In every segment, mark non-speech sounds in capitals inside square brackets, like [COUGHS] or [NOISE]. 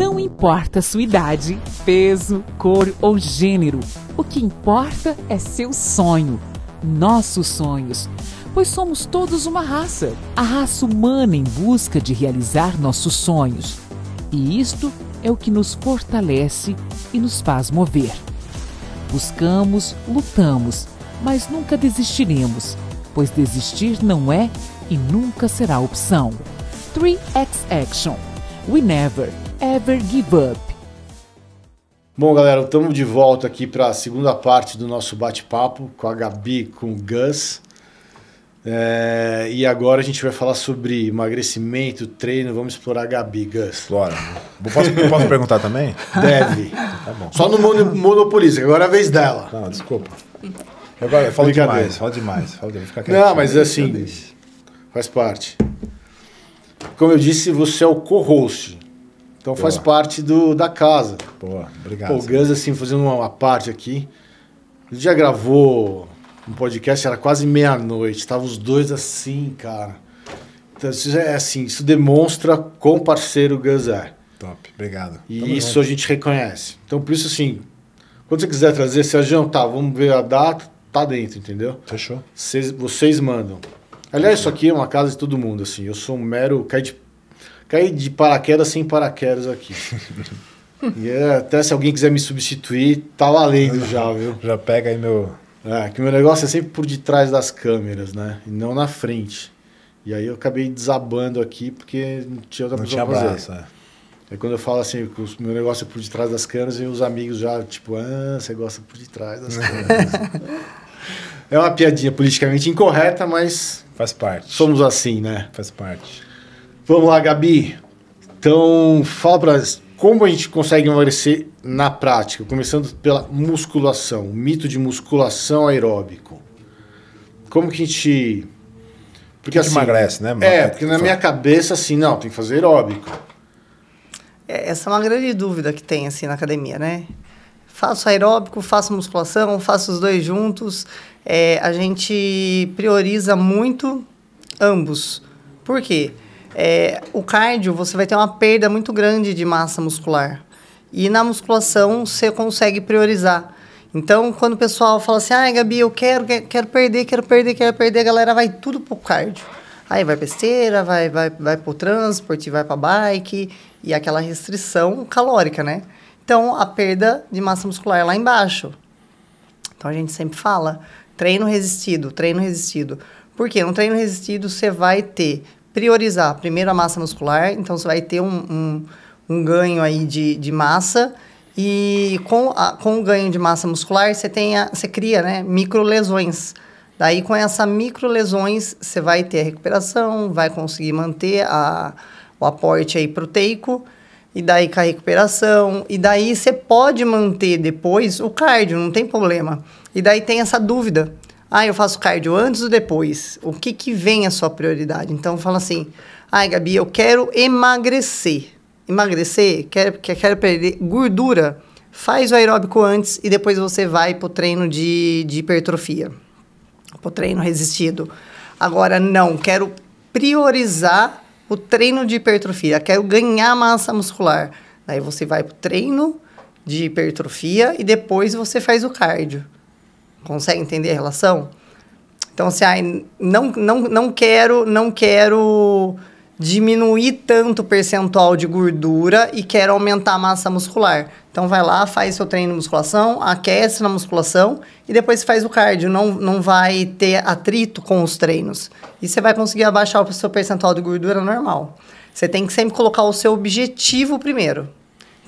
Não importa sua idade, peso, cor ou gênero. O que importa é seu sonho, nossos sonhos. Pois somos todos uma raça, a raça humana em busca de realizar nossos sonhos. E isto é o que nos fortalece e nos faz mover. Buscamos, lutamos, mas nunca desistiremos, pois desistir não é e nunca será opção. 3x Action. We never Ever Give Up. Bom, galera, estamos de volta aqui para a segunda parte do nosso bate-papo com a Gabi, com o Gus. É, e agora a gente vai falar sobre emagrecimento, treino, vamos explorar a Gabi, Gus. Explora. posso, posso perguntar também? Deve. Tá bom. Só no mono, monopolista, agora é a vez dela. Não, desculpa. Fala eu falo demais, Fala demais, falo demais. Fica Não, mas assim, faz parte. Como eu disse, você é o co-host então Boa. faz parte do, da casa. Pô, obrigado. Pô, o Gans, assim, fazendo uma, uma parte aqui. Ele já gravou um podcast, era quase meia-noite. Estavam os dois assim, cara. Então, isso é assim, isso demonstra quão parceiro o Gans é. Top, obrigado. E Tamo isso junto. a gente reconhece. Então, por isso, assim, quando você quiser trazer, Sérgio, tá, vamos ver a data, tá dentro, entendeu? Fechou. Cês, vocês mandam. Aliás, isso aqui é uma casa de todo mundo, assim. Eu sou um mero caí de paraquedas sem paraquedas aqui. [LAUGHS] e é, até se alguém quiser me substituir, tá valendo já, viu? Já pega aí meu. É, que meu negócio é sempre por detrás das câmeras, né? E não na frente. E aí eu acabei desabando aqui porque não tinha outra não pessoa tinha pra fazer. É. É quando eu falo assim, que o meu negócio é por detrás das câmeras e os amigos já, tipo, ah, você gosta por detrás das câmeras. [LAUGHS] é uma piadinha politicamente incorreta, mas. Faz parte. Somos assim, né? Faz parte. Vamos lá, Gabi. Então, fala para nós como a gente consegue emagrecer na prática, começando pela musculação, o mito de musculação aeróbico. Como que a gente porque assim, emagrece, né? É, porque na minha cabeça assim, não, tem que fazer aeróbico. É, essa é uma grande dúvida que tem assim na academia, né? Faço aeróbico, faço musculação, faço os dois juntos. É, a gente prioriza muito ambos. Por quê? Porque é, o cardio, você vai ter uma perda muito grande de massa muscular. E na musculação, você consegue priorizar. Então, quando o pessoal fala assim, ai, ah, Gabi, eu quero, quero perder, quero perder, quero perder, a galera vai tudo pro cardio. Aí vai pra esteira, vai, vai, vai pro transporte, vai pra bike, e aquela restrição calórica, né? Então, a perda de massa muscular é lá embaixo. Então, a gente sempre fala, treino resistido, treino resistido. Por quê? No treino resistido, você vai ter priorizar primeiro a massa muscular, então você vai ter um, um, um ganho aí de, de massa e com, a, com o ganho de massa muscular você, tem a, você cria né, microlesões. Daí com essas microlesões você vai ter a recuperação, vai conseguir manter a, o aporte aí proteico e daí com a recuperação, e daí você pode manter depois o cardio, não tem problema. E daí tem essa dúvida, ah, eu faço cardio antes ou depois? O que, que vem a sua prioridade? Então, fala assim, ai, Gabi, eu quero emagrecer. Emagrecer, quero, quero perder gordura. Faz o aeróbico antes e depois você vai pro treino de, de hipertrofia. Pro treino resistido. Agora, não, quero priorizar o treino de hipertrofia. Quero ganhar massa muscular. Daí você vai pro treino de hipertrofia e depois você faz o cardio. Consegue entender a relação? Então, assim, ai, não, não, não quero, não quero diminuir tanto o percentual de gordura e quero aumentar a massa muscular. Então vai lá, faz seu treino de musculação, aquece na musculação e depois faz o cardio. Não, não vai ter atrito com os treinos. E você vai conseguir abaixar o seu percentual de gordura normal. Você tem que sempre colocar o seu objetivo primeiro.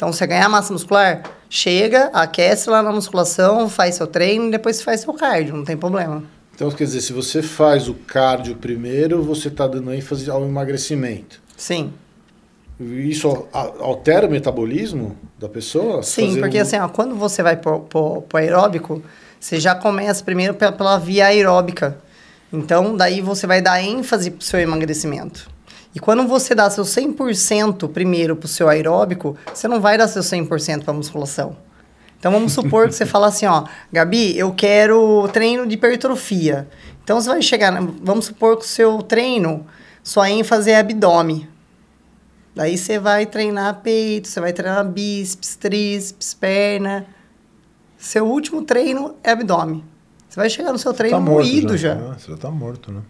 Então, você ganhar massa muscular, chega, aquece lá na musculação, faz seu treino, depois faz seu cardio, não tem problema. Então, quer dizer, se você faz o cardio primeiro, você está dando ênfase ao emagrecimento. Sim. Isso altera o metabolismo da pessoa? Sim, porque um... assim, ó, quando você vai para o aeróbico, você já começa primeiro pela, pela via aeróbica. Então, daí você vai dar ênfase para o seu emagrecimento. E quando você dá seu 100% primeiro para o seu aeróbico, você não vai dar seu 100% para musculação. Então vamos supor que você [LAUGHS] fala assim, ó, Gabi, eu quero treino de hipertrofia. Então você vai chegar, vamos supor que o seu treino, sua ênfase é abdômen. Daí você vai treinar peito, você vai treinar bíceps, tríceps, perna. Seu último treino é abdômen. Você vai chegar no seu treino tá moído já. já. Né? Você já tá morto, né?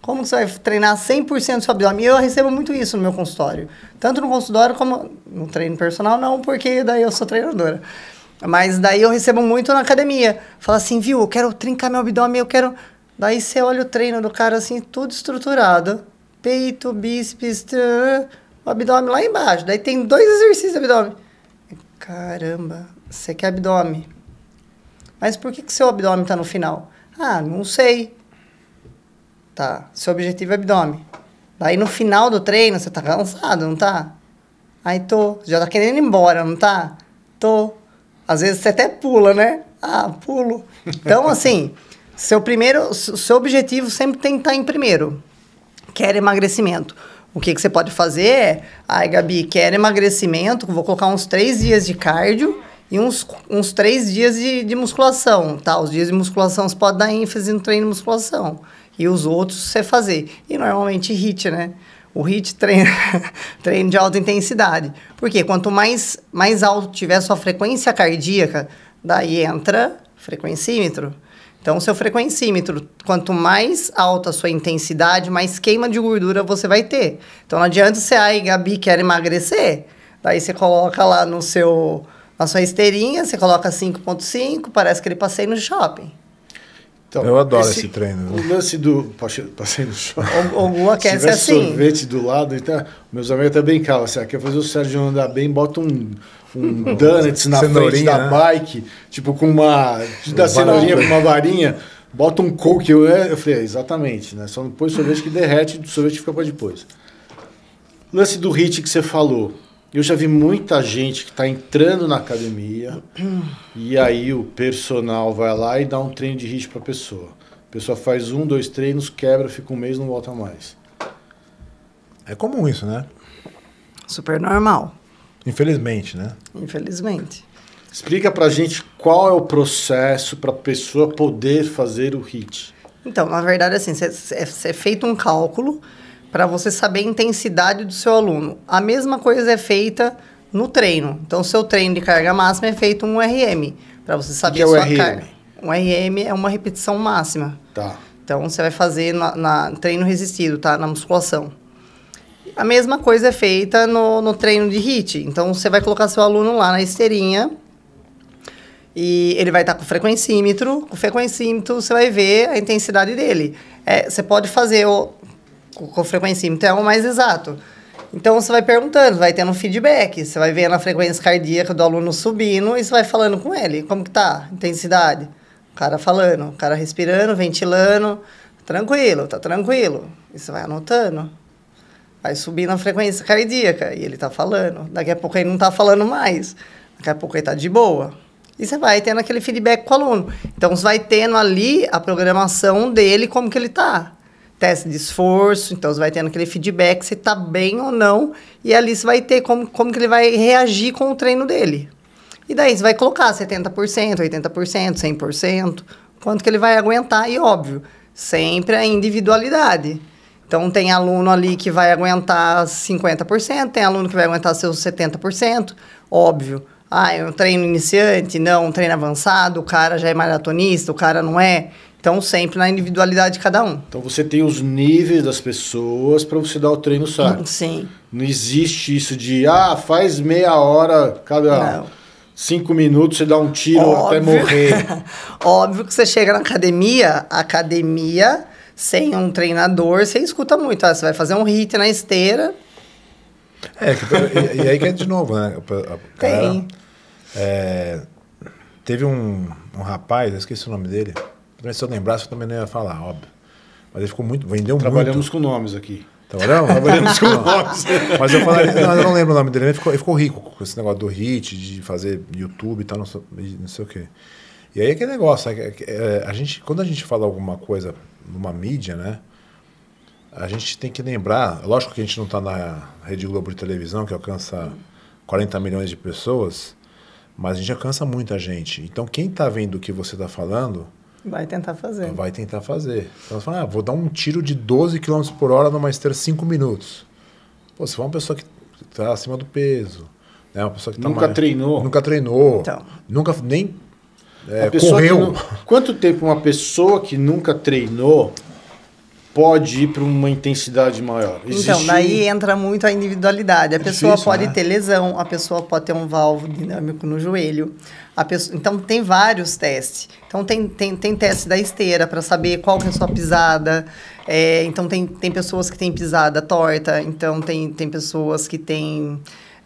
Como que você vai treinar 100% seu abdômen? Eu recebo muito isso no meu consultório. Tanto no consultório como no treino personal, não, porque daí eu sou treinadora. Mas daí eu recebo muito na academia. Fala assim, viu, eu quero trincar meu abdômen, eu quero... Daí você olha o treino do cara assim, tudo estruturado. Peito, bíceps, tã, o abdômen lá embaixo. Daí tem dois exercícios de abdômen. Caramba, você quer abdômen. Mas por que, que seu abdômen está no final? Ah, não sei. Tá. Seu objetivo é abdômen. Daí no final do treino você tá cansado, não tá? Aí tô. Já tá querendo ir embora, não tá? Tô. Às vezes você até pula, né? Ah, pulo. Então, [LAUGHS] assim, seu primeiro. Seu objetivo sempre tem que estar tá em primeiro. Quer emagrecimento. O que, que você pode fazer é. Ai, Gabi, quer emagrecimento, vou colocar uns três dias de cardio e uns, uns três dias de, de musculação, tá? Os dias de musculação você pode dar ênfase no treino de musculação e os outros você fazer. E normalmente HIT, né? O HIT [LAUGHS] treina treino de alta intensidade. Porque quanto mais, mais alto tiver sua frequência cardíaca, daí entra frequencímetro. Então, seu frequencímetro, quanto mais alta a sua intensidade, mais queima de gordura você vai ter. Então, não adianta você, ai, Gabi, quer emagrecer. Daí você coloca lá no seu, na sua esteirinha, você coloca 5.5, parece que ele passei no shopping. Então, eu adoro esse, esse treino. O lance do. passei no chão. Algum aquece Se assim. sorvete do lado então Meus amigos até brincavam. Assim, quer fazer o Sérgio andar bem, bota um, um [LAUGHS] donuts na frente da né? bike, tipo com uma. Da cenourinha com uma varinha. Bota um coke. Eu, eu falei, é, exatamente, né? Só não põe sorvete que derrete, o sorvete fica para depois. Lance do hit que você falou. Eu já vi muita gente que está entrando na academia e aí o personal vai lá e dá um treino de HIIT para a pessoa. A pessoa faz um, dois treinos, quebra, fica um mês não volta mais. É comum isso, né? Super normal. Infelizmente, né? Infelizmente. Explica a gente qual é o processo para a pessoa poder fazer o HIIT. Então, na verdade, assim, é feito um cálculo para você saber a intensidade do seu aluno. A mesma coisa é feita no treino. Então, seu treino de carga máxima é feito um RM, para você saber que é a sua carga. Um RM é uma repetição máxima. Tá. Então, você vai fazer na, na, treino resistido, tá? Na musculação. A mesma coisa é feita no, no treino de HIIT. Então, você vai colocar seu aluno lá na esteirinha e ele vai estar tá com frequencímetro. Com frequencímetro, você vai ver a intensidade dele. É, você pode fazer o com frequência então é o mais exato. Então você vai perguntando, vai tendo feedback, você vai vendo a frequência cardíaca do aluno subindo e você vai falando com ele, como que tá? Intensidade. O cara falando, o cara respirando, ventilando, tranquilo, tá tranquilo. E você vai anotando. Vai subindo a frequência cardíaca e ele tá falando. Daqui a pouco ele não tá falando mais. Daqui a pouco ele tá de boa. E você vai tendo aquele feedback com o aluno. Então você vai tendo ali a programação dele, como que ele tá teste de esforço, então você vai tendo aquele feedback se está bem ou não, e ali você vai ter como, como que ele vai reagir com o treino dele. E daí você vai colocar 70%, 80%, 100%, quanto que ele vai aguentar, e óbvio, sempre a individualidade. Então, tem aluno ali que vai aguentar 50%, tem aluno que vai aguentar seus 70%, óbvio. Ah, é um treino iniciante? Não, um treino avançado, o cara já é maratonista, o cara não é. Então, sempre na individualidade de cada um. Então, você tem os níveis das pessoas para você dar o treino certo. Sim. Não existe isso de, ah, faz meia hora cada. Não. Cinco minutos você dá um tiro Óbvio. até morrer. [LAUGHS] Óbvio que você chega na academia, academia sem um treinador, você escuta muito. Ah, você vai fazer um hit na esteira. É, e, e aí que é de novo, né? cara, Tem. É, teve um, um rapaz, eu esqueci o nome dele se eu lembrasse, eu também não ia falar, óbvio. Mas ele ficou muito. Vendeu Trabalhamos muito. Trabalhamos com nomes aqui. Trabalhamos? Trabalhamos com [LAUGHS] nomes. Mas eu falaria. Não, eu não lembro o nome dele. Ele ficou, ele ficou rico com esse negócio do hit, de fazer YouTube e tal, não sei, não sei o quê. E aí é aquele negócio, é, é, a gente, quando a gente fala alguma coisa numa mídia, né? A gente tem que lembrar, lógico que a gente não está na Rede Globo de televisão, que alcança 40 milhões de pessoas, mas a gente alcança muita gente. Então quem está vendo o que você está falando Vai tentar fazer. Vai tentar fazer. Então você fala, ah, vou dar um tiro de 12 km por hora numa esteira 5 minutos. Pô, se for uma pessoa que está acima do peso, né? Uma pessoa que tá nunca mais... treinou. Nunca treinou. Então. Nunca nem é, correu. Não... Quanto tempo uma pessoa que nunca treinou pode ir para uma intensidade maior. Então, Existe... Então, daí entra muito a individualidade. A é pessoa difícil, pode né? ter lesão, a pessoa pode ter um valvo dinâmico no joelho. A pessoa... Então, tem vários testes. Então, tem, tem, tem teste da esteira para saber qual que é a sua pisada. É, então, tem, tem pessoas que têm pisada torta. Então, tem, tem pessoas que têm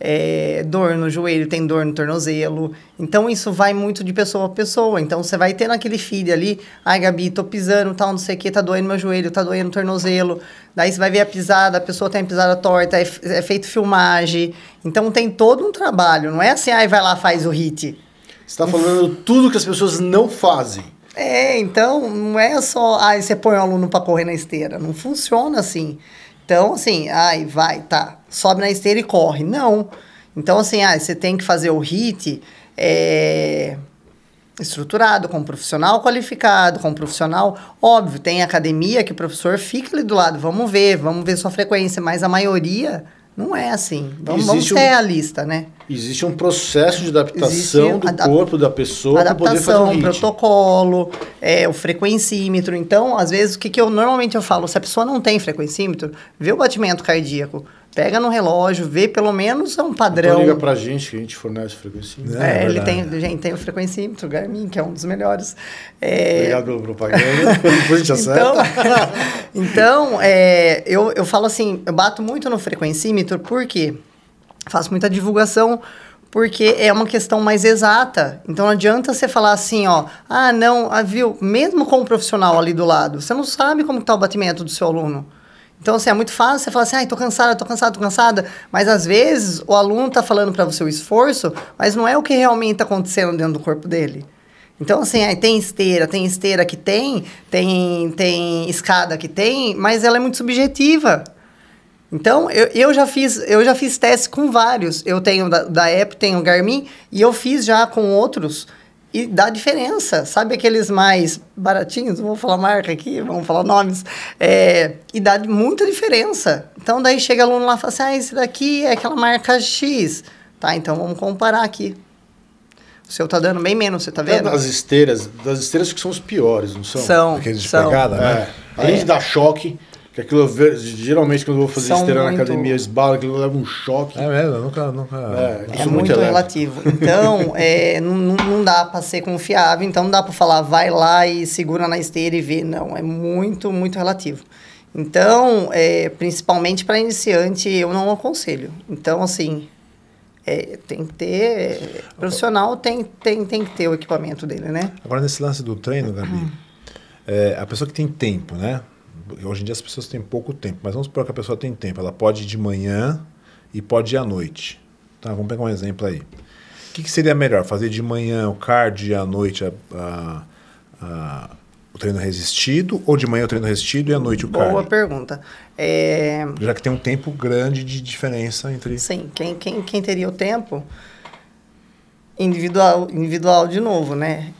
é, dor no joelho, tem dor no tornozelo. Então, isso vai muito de pessoa a pessoa. Então, você vai tendo aquele feed ali, ai, Gabi, tô pisando, tal, não sei o que, tá doendo meu joelho, tá doendo o tornozelo. Daí você vai ver a pisada, a pessoa tem pisada torta, é, é feito filmagem. Então, tem todo um trabalho. Não é assim, ai, vai lá, faz o hit. Você tá falando tudo que as pessoas não fazem. É, então não é só, ai, você põe o aluno para correr na esteira, não funciona assim. Então, assim, ai, vai, tá sobe na esteira e corre. Não. Então, assim, ah, você tem que fazer o HIT é, estruturado, com um profissional qualificado, com um profissional. Óbvio, tem academia que o professor fica ali do lado, vamos ver, vamos ver sua frequência, mas a maioria não é assim. Vamos, vamos ser um, realista, né? Existe um processo de adaptação do adap corpo da pessoa para poder fazer um protocolo, é, o frequencímetro. Então, às vezes, o que, que eu normalmente eu falo? Se a pessoa não tem frequencímetro, vê o batimento cardíaco. Pega no relógio, vê pelo menos um padrão. Então liga pra gente que a gente fornece o frequencímetro. É, é ele tem, gente, tem o frequencímetro, o Garmin, que é um dos melhores. É... Obrigado pela propaganda, [LAUGHS] depois a gente então, acerta. Então, [LAUGHS] então é, eu, eu falo assim, eu bato muito no frequencímetro, por quê? Faço muita divulgação, porque é uma questão mais exata. Então não adianta você falar assim, ó, ah, não, ah, viu, mesmo com o profissional ali do lado, você não sabe como está o batimento do seu aluno. Então, assim, é muito fácil você falar assim, ai, tô cansada, tô cansada, tô cansada. Mas às vezes o aluno tá falando para você o esforço, mas não é o que realmente tá acontecendo dentro do corpo dele. Então, assim, aí tem esteira, tem esteira que tem, tem, tem escada que tem, mas ela é muito subjetiva. Então, eu, eu já fiz, eu já fiz teste com vários. Eu tenho da, da Apple, tenho Garmin, e eu fiz já com outros e dá diferença. Sabe aqueles mais baratinhos? vamos vou falar marca aqui, vamos falar nomes. É, e dá muita diferença. Então, daí chega aluno lá e fala assim, ah, esse daqui é aquela marca X. Tá, então vamos comparar aqui. O seu tá dando bem menos, você tá vendo? É das esteiras, das esteiras que são os piores, não são? São, Aqueles de são. Pegada, né? É. Além de é. dar choque, que aquilo, geralmente, quando eu vou fazer esteira muito... na academia, esbala, aquilo leva um choque. É mesmo, nunca. nunca é, é, é muito, relativo. Então, [LAUGHS] é, não, não dá para ser confiável, então não dá para falar vai lá e segura na esteira e vê. Não, é muito, muito relativo. Então, é, principalmente para iniciante, eu não aconselho. Então, assim, é, tem que ter. É, profissional tem, tem, tem que ter o equipamento dele, né? Agora, nesse lance do treino, Gabi, hum. é, a pessoa que tem tempo, né? hoje em dia as pessoas têm pouco tempo, mas vamos supor que a pessoa tem tempo. Ela pode ir de manhã e pode ir à noite. Tá, vamos pegar um exemplo aí. O que, que seria melhor? Fazer de manhã o cardio e à noite a, a, a, o treino resistido? Ou de manhã o treino resistido e à noite o Boa cardio? Boa pergunta. É... Já que tem um tempo grande de diferença entre... Sim, quem, quem, quem teria o tempo individual, individual de novo, né?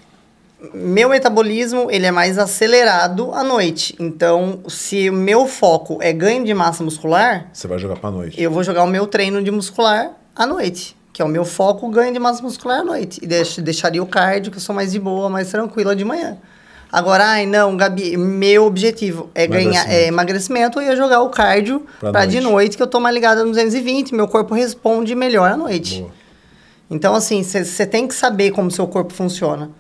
meu metabolismo ele é mais acelerado à noite. Então, se o meu foco é ganho de massa muscular, você vai jogar para noite. Eu vou jogar o meu treino de muscular à noite, que é o meu foco ganho de massa muscular à noite e deix deixaria o cardio que eu sou mais de boa, mais tranquila de manhã. Agora, ai não, Gabi, meu objetivo é ganhar é, emagrecimento e ia jogar o cardio para de noite que eu tô mais ligada no 220, meu corpo responde melhor à noite. Boa. Então, assim, você tem que saber como seu corpo funciona.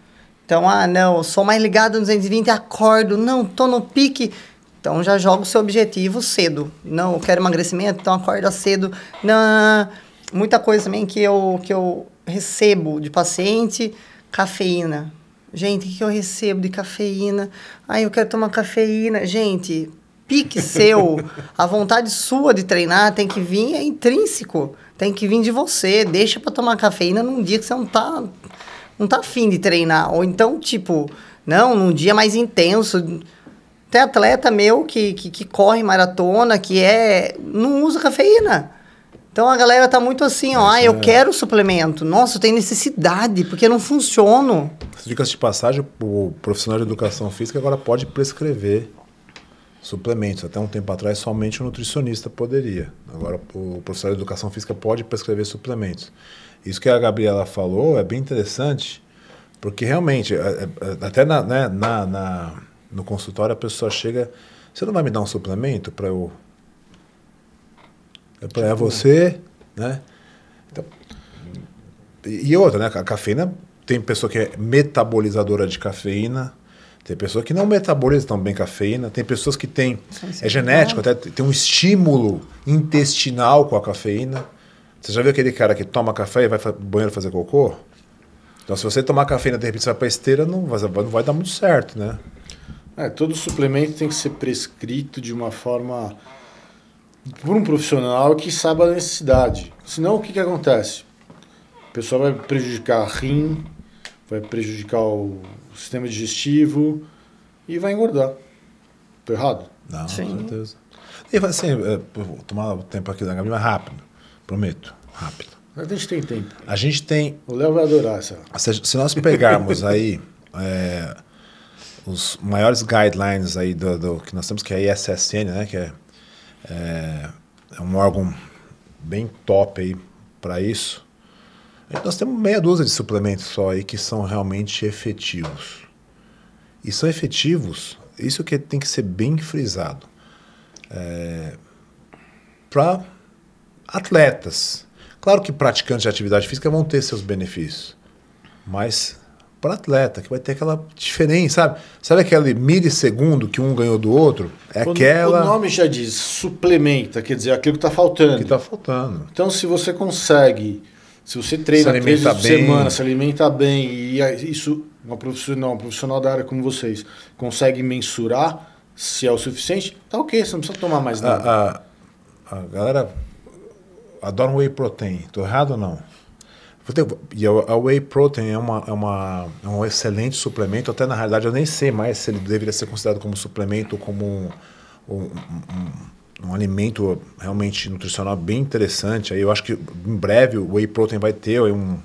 Então, ah, não, sou mais ligado no 220, acordo, não, tô no pique. Então já joga o seu objetivo cedo. Não, eu quero emagrecimento, então acorda cedo. Não, muita coisa também que eu, que eu recebo de paciente, cafeína. Gente, o que eu recebo de cafeína? Ai, eu quero tomar cafeína. Gente, pique [LAUGHS] seu. A vontade sua de treinar tem que vir, é intrínseco. Tem que vir de você. Deixa para tomar cafeína num dia que você não tá não tá afim de treinar. Ou então, tipo, não, num dia mais intenso. Tem atleta meu que, que, que corre maratona, que é. não usa cafeína. Então a galera tá muito assim, ó, ah, eu é. quero suplemento. Nossa, tem necessidade, porque não funciona. Dicas de passagem, o profissional de educação física agora pode prescrever suplementos. Até um tempo atrás, somente o nutricionista poderia. Agora o profissional de educação física pode prescrever suplementos. Isso que a Gabriela falou é bem interessante, porque realmente, é, é, é, até na, né, na, na, no consultório a pessoa chega, você não vai me dar um suplemento para eu... É, para você, né? Então, e outra, né? A cafeína, tem pessoa que é metabolizadora de cafeína, tem pessoa que não metaboliza tão bem cafeína, tem pessoas que têm. É genético, até tem um estímulo intestinal com a cafeína. Você já viu aquele cara que toma café e vai pro banheiro fazer cocô? Então, se você tomar e de repente você vai pra esteira, não vai, não vai dar muito certo, né? É, todo suplemento tem que ser prescrito de uma forma por um profissional que saiba a necessidade. Senão, o que, que acontece? O pessoal vai prejudicar rim, vai prejudicar o sistema digestivo e vai engordar. Estou errado? Não, Sim. com certeza. E assim, é, tomar o tempo aqui da Gabi mais rápido. Prometo, rápido. A gente tem tempo. A gente tem. O Léo vai adorar, Sérgio. Se, se nós pegarmos [LAUGHS] aí é, os maiores guidelines aí do, do, que nós temos, que é a ISSN, né? Que é, é, é um órgão bem top aí para isso. Nós temos meia dúzia de suplementos só aí que são realmente efetivos. E são efetivos, isso que tem que ser bem frisado. É, para atletas. Claro que praticantes de atividade física vão ter seus benefícios, mas para atleta, que vai ter aquela diferença, sabe? Sabe aquele milissegundo que um ganhou do outro? É o, aquela. O nome já diz, suplementa, quer dizer, aquilo que está faltando. Que está faltando. Então, se você consegue, se você treina se três vezes por semana, se alimenta bem, e isso, uma profissional, um profissional da área como vocês, consegue mensurar se é o suficiente, tá ok, você não precisa tomar mais nada. A, a, a galera Adoro whey protein. Estou errado ou não? E a whey protein é, uma, é, uma, é um excelente suplemento. Até na realidade eu nem sei mais se ele deveria ser considerado como suplemento ou como um, um, um, um, alimento realmente nutricional bem interessante. Aí eu acho que em breve o whey protein vai ter um,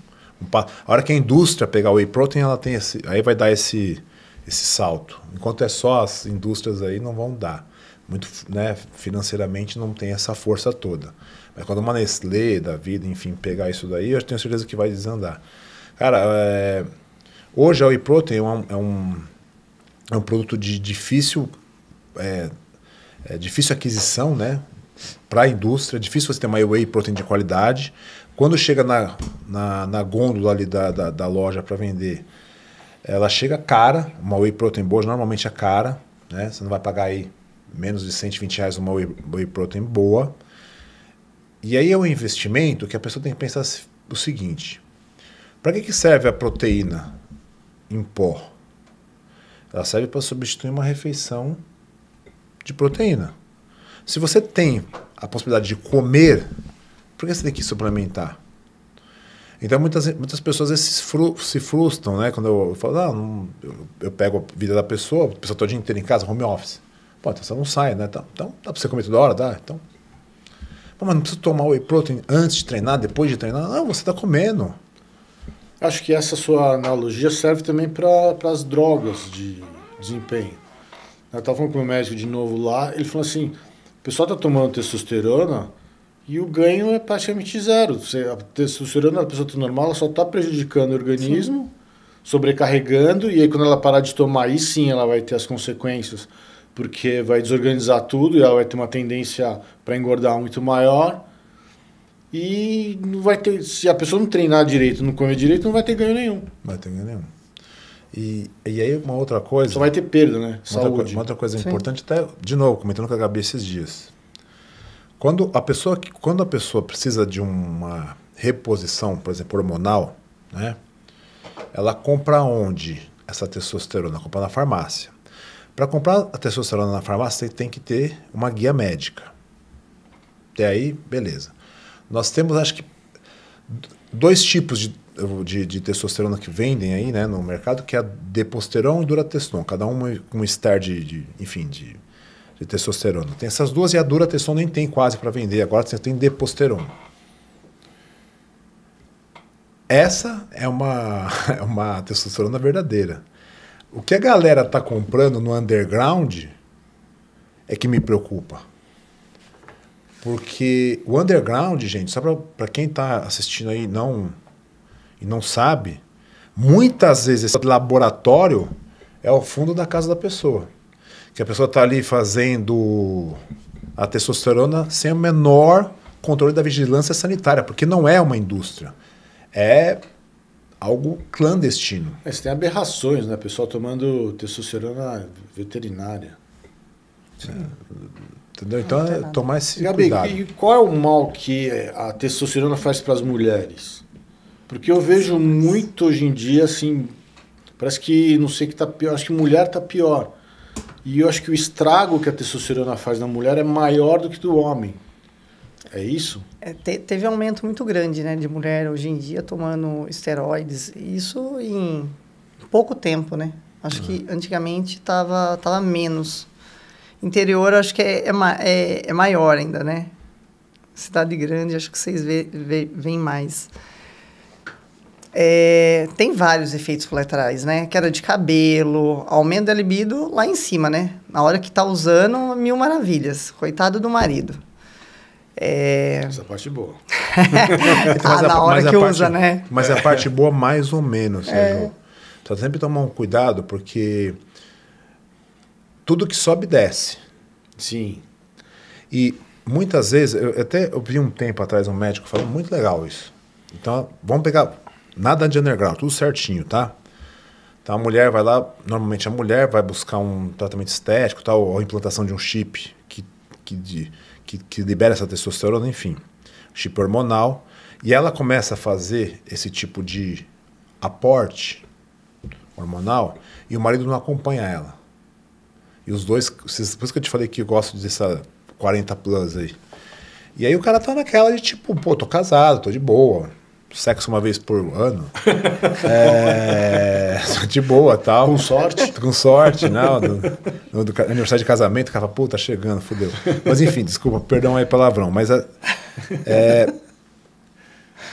a hora que a indústria pegar o whey protein, ela tem esse, aí vai dar esse, esse salto. Enquanto é só as indústrias aí não vão dar muito né, financeiramente não tem essa força toda. Mas quando uma Nestlé da vida, enfim, pegar isso daí, eu tenho certeza que vai desandar. Cara, é... hoje a Whey é um, é um, é um produto de difícil, é, é difícil aquisição, né? Para a indústria, é difícil você ter uma whey protein de qualidade. Quando chega na, na, na gôndola ali da, da, da loja para vender, ela chega cara, uma whey protein boa normalmente é cara, né? Você não vai pagar aí menos de 120 reais uma whey, protein boa. E aí é um investimento que a pessoa tem que pensar o seguinte: para que, que serve a proteína em pó? Ela serve para substituir uma refeição de proteína. Se você tem a possibilidade de comer, por que você tem que suplementar? Então muitas, muitas pessoas se frustram, né? Quando eu, eu falo, ah, não, eu, eu, pego a vida da pessoa, a pessoa está o dia inteiro em casa, home office. Pô, então você não sai, né? Então, então dá para você comer toda hora, tá? Então. Pô, mas não precisa tomar whey protein antes de treinar, depois de treinar. Não, você está comendo. Acho que essa sua analogia serve também para as drogas de desempenho. Eu estava falando com o médico de novo lá, ele falou assim, o pessoal está tomando testosterona e o ganho é praticamente zero. Você, a testosterona, a pessoa tá normal, ela só está prejudicando o organismo, sim. sobrecarregando, e aí quando ela parar de tomar, aí sim ela vai ter as consequências porque vai desorganizar tudo e ela vai ter uma tendência para engordar muito maior. E não vai ter, se a pessoa não treinar direito, não comer direito, não vai ter ganho nenhum. Não vai ter ganho nenhum. E, e aí uma outra coisa. Só vai ter perda, né? Uma Saúde. Outra, uma outra coisa Sim. importante, até de novo, comentando com a Gabi esses dias. Quando a pessoa, quando a pessoa precisa de uma reposição, por exemplo, hormonal, né? Ela compra onde essa testosterona? compra na farmácia. Para comprar a testosterona na farmácia, você tem que ter uma guia médica. Até aí, beleza. Nós temos, acho que, dois tipos de, de, de testosterona que vendem aí né, no mercado, que é a deposteron e durateston. Cada um é com um ester de, de, enfim, de, de testosterona. Tem essas duas e a durateston nem tem quase para vender. Agora você tem deposteron. Essa é uma, [LAUGHS] é uma testosterona verdadeira. O que a galera tá comprando no underground é que me preocupa. Porque o underground, gente, só para quem tá assistindo aí não e não sabe, muitas vezes esse laboratório é o fundo da casa da pessoa. Que a pessoa tá ali fazendo a testosterona sem o menor controle da vigilância sanitária, porque não é uma indústria. É algo clandestino. Mas tem aberrações, né? Pessoal tomando testosterona veterinária. É, entendeu? Então, é tomar esse Gabi, cuidado. E qual é o mal que a testosterona faz para as mulheres? Porque eu vejo muito hoje em dia, assim, parece que, não sei que está. pior, acho que mulher está pior. E eu acho que o estrago que a testosterona faz na mulher é maior do que do homem. É isso? É, te, teve um aumento muito grande né, de mulher hoje em dia tomando esteroides. Isso em pouco tempo, né? Acho uhum. que antigamente tava, tava menos. Interior acho que é, é, é, é maior ainda, né? Cidade grande, acho que vocês veem mais. É, tem vários efeitos colaterais, né? Queda de cabelo, aumento da libido lá em cima, né? Na hora que tá usando, mil maravilhas. Coitado do marido. É... Essa parte é boa. [LAUGHS] Tá na a, hora que usa, parte, né? Mas é a parte boa, mais ou menos, né, é. Só então, sempre tomar um cuidado, porque tudo que sobe, desce. Sim. E muitas vezes, eu até eu vi um tempo atrás um médico falando, muito legal isso. Então, vamos pegar nada de underground, tudo certinho, tá? Então a mulher vai lá, normalmente a mulher vai buscar um tratamento estético, tal, ou implantação de um chip que, que de, que, que libera essa testosterona, enfim, chip hormonal. E ela começa a fazer esse tipo de aporte hormonal e o marido não acompanha ela. E os dois, por isso que eu te falei que eu gosto dessa 40 plus aí. E aí o cara tá naquela de tipo, pô, tô casado, tô de boa, sexo uma vez por ano. [LAUGHS] é, de boa tal. Com sorte. Com sorte, não. no no aniversário de casamento, fala, pô, tá chegando, fodeu. Mas enfim, desculpa, perdão aí palavrão. Mas a, é, é,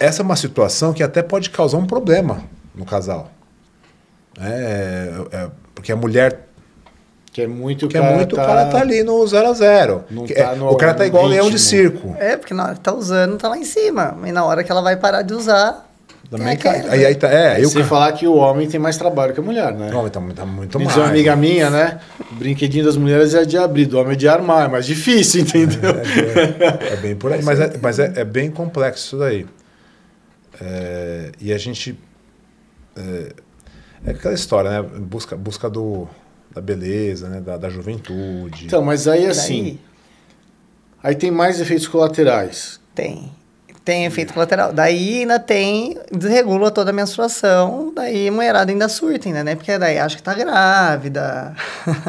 essa é uma situação que até pode causar um problema no casal. É, é, porque a mulher que é muito, que é o cara, é muito, tá... o cara tá ali no 0 a 0 tá é, O cara tá igual leão de circo. É, porque na hora tá usando, tá lá em cima. E na hora que ela vai parar de usar, também cai. aí, aí tá, é, eu... Sem falar que o homem tem mais trabalho que a mulher, né? O homem tá, tá muito Diz mais. uma amiga minha, né? O brinquedinho das mulheres é de abrir, do homem é de armar, é mais difícil, [LAUGHS] entendeu? É, é, é bem por aí, mas, é, mas é, bem complexo isso daí. e a gente... É, aquela história, né? Busca, busca do, da beleza, né? da, da juventude. Então, mas aí assim. Daí... Aí tem mais efeitos colaterais. Tem. Tem efeito colateral. Daí ainda tem, desregula toda a menstruação, daí a mulherada ainda surta, ainda, né? Porque daí acha que tá grávida.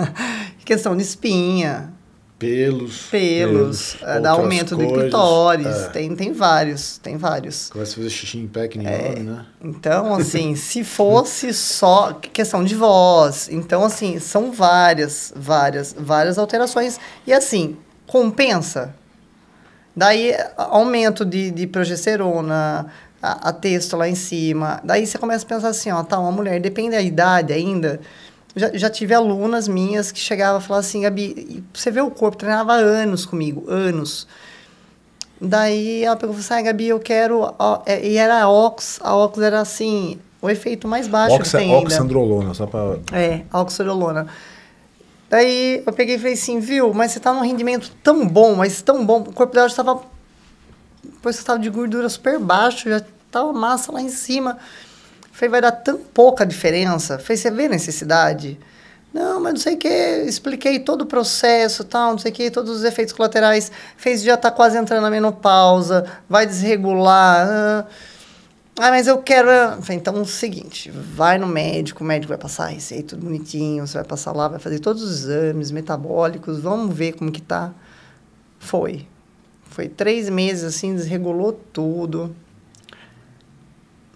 [LAUGHS] questão de espinha. Pelos. Pelos. pelos é, dá aumento coisas, do clitóris. É. Tem, tem vários, tem vários. Começa a fazer xixi em pé que nem é. homem, né? Então, [LAUGHS] assim, se fosse só questão de voz. Então, assim, são várias, várias, várias alterações. E assim, compensa. Daí, aumento de, de progesterona, a, a texto lá em cima. Daí você começa a pensar assim, ó, tá, uma mulher, depende da idade ainda já, já tive alunas minhas que chegavam e falavam assim, Gabi, você vê o corpo, treinava anos comigo, anos. Daí ela pegou e assim, ah, Gabi, eu quero... É, e era a Ox, a Ox era assim, o efeito mais baixo Oxa, que tem Oxandrolona, só para... É, a oxandrolona. Daí eu peguei e falei assim, viu, mas você tá num rendimento tão bom, mas tão bom, o corpo dela já tava... Depois que estava tava de gordura super baixo, já tava massa lá em cima... Falei, vai dar tão pouca diferença. Falei, você vê necessidade? Não, mas não sei o que, expliquei todo o processo, tal, não sei o que, todos os efeitos colaterais. Fez já tá quase entrando na menopausa, vai desregular. Ah, mas eu quero. Falei, então é o seguinte: vai no médico, o médico vai passar a receita, tudo bonitinho, você vai passar lá, vai fazer todos os exames metabólicos, vamos ver como que tá. Foi. Foi três meses assim, desregulou tudo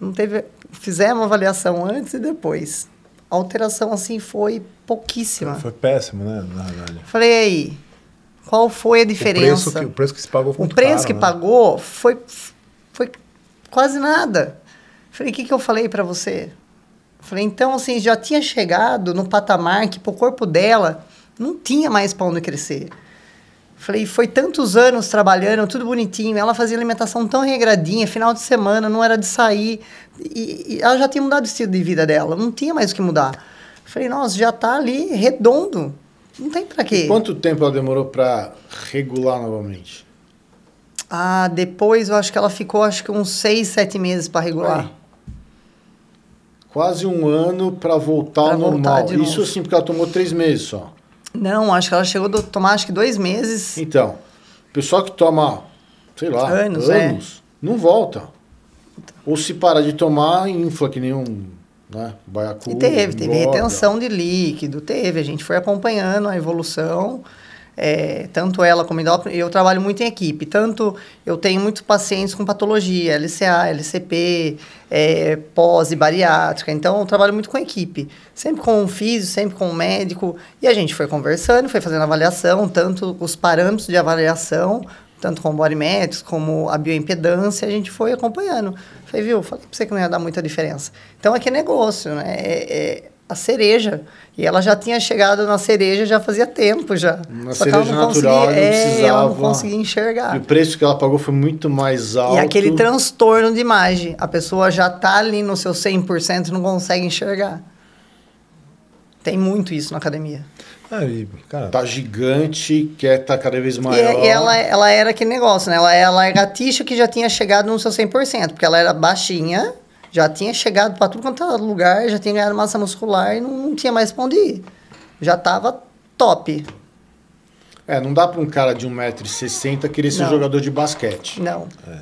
não teve, fizemos avaliação antes e depois. A alteração assim foi pouquíssima. Foi péssimo, né? Na verdade. Falei aí, qual foi a diferença? O preço que, o preço que se pagou foi O preço caro, que né? pagou foi, foi quase nada. Falei, o que, que eu falei para você? Falei, então, assim, já tinha chegado no patamar que, pro corpo dela, não tinha mais para onde crescer. Falei, foi tantos anos trabalhando, tudo bonitinho. Ela fazia alimentação tão regradinha, final de semana, não era de sair. E, e ela já tinha mudado o estilo de vida dela, não tinha mais o que mudar. Falei, nossa, já tá ali redondo. Não tem para quê. E quanto tempo ela demorou para regular novamente? Ah, depois eu acho que ela ficou acho que uns seis, sete meses para regular. Quase um ano para voltar pra ao normal. Isso sim, porque ela tomou três meses só. Não, acho que ela chegou a tomar acho que dois meses. Então, o pessoal que toma, sei lá, anos, é. anos é. não volta. Ou se parar de tomar, infla que nem um né, baiacu. E teve, teve retenção de líquido, teve. A gente foi acompanhando a evolução. É, tanto ela como endócrino, eu trabalho muito em equipe. Tanto eu tenho muitos pacientes com patologia, LCA, LCP, é, pós e bariátrica. Então, eu trabalho muito com equipe. Sempre com um físico, sempre com um médico. E a gente foi conversando, foi fazendo avaliação, tanto os parâmetros de avaliação, tanto com o body metrics, como a bioimpedância, a gente foi acompanhando. Falei, viu, falei pra você que não ia dar muita diferença. Então, é que é negócio, né? É, é, a cereja. E ela já tinha chegado na cereja já fazia tempo já. Na Só cereja natural, é, ela não conseguia enxergar. E o preço que ela pagou foi muito mais alto. E aquele transtorno de imagem. A pessoa já está ali no seu 100% e não consegue enxergar. Tem muito isso na academia. Aí, ah, cara. Tá gigante, quer tá cada vez maior. E, ela, ela era aquele negócio, né? Ela, ela é gatixa que já tinha chegado no seu 100%, porque ela era baixinha, já tinha chegado para tudo quanto era lugar, já tinha ganhado massa muscular e não, não tinha mais pra onde ir. Já tava top. É, não dá para um cara de 1,60m querer ser não. jogador de basquete. Não. É.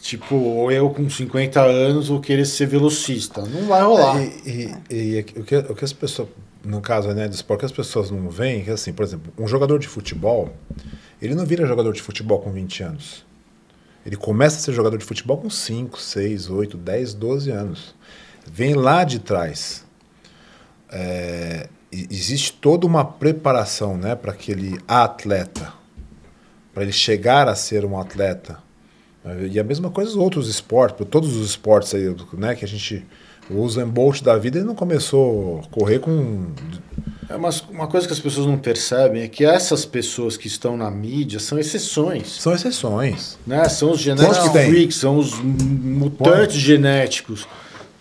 Tipo, eu com 50 anos vou querer ser velocista. Não vai rolar. e, e, e, e, é o, que, o que as pessoas, no caso né, do esporte, que as pessoas não veem, é que assim, por exemplo, um jogador de futebol, ele não vira jogador de futebol com 20 anos. Ele começa a ser jogador de futebol com 5, 6, 8, 10, 12 anos. Vem lá de trás. É, existe toda uma preparação né, para aquele atleta, para ele chegar a ser um atleta. E a mesma coisa os outros esportes, todos os esportes aí, né, que a gente. O em Bolt da vida ele não começou a correr com é, uma uma coisa que as pessoas não percebem é que essas pessoas que estão na mídia são exceções. São exceções. Né? São os genéticos freaks, são os mutantes genéticos.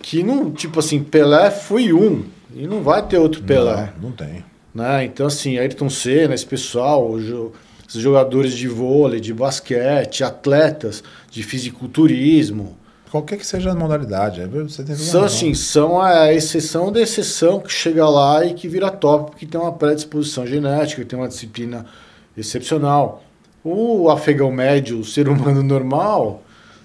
Que não, tipo assim, Pelé foi um. E não vai ter outro Pelé. Não, não tem. Né? Então, assim, Ayrton Senna, esse pessoal, os esses jogadores de vôlei, de basquete, atletas, de fisiculturismo. Qualquer que seja a modalidade. Você tem são assim, são a exceção da exceção que chega lá e que vira top, porque tem uma predisposição genética, tem uma disciplina excepcional. O afegão médio, o ser humano normal,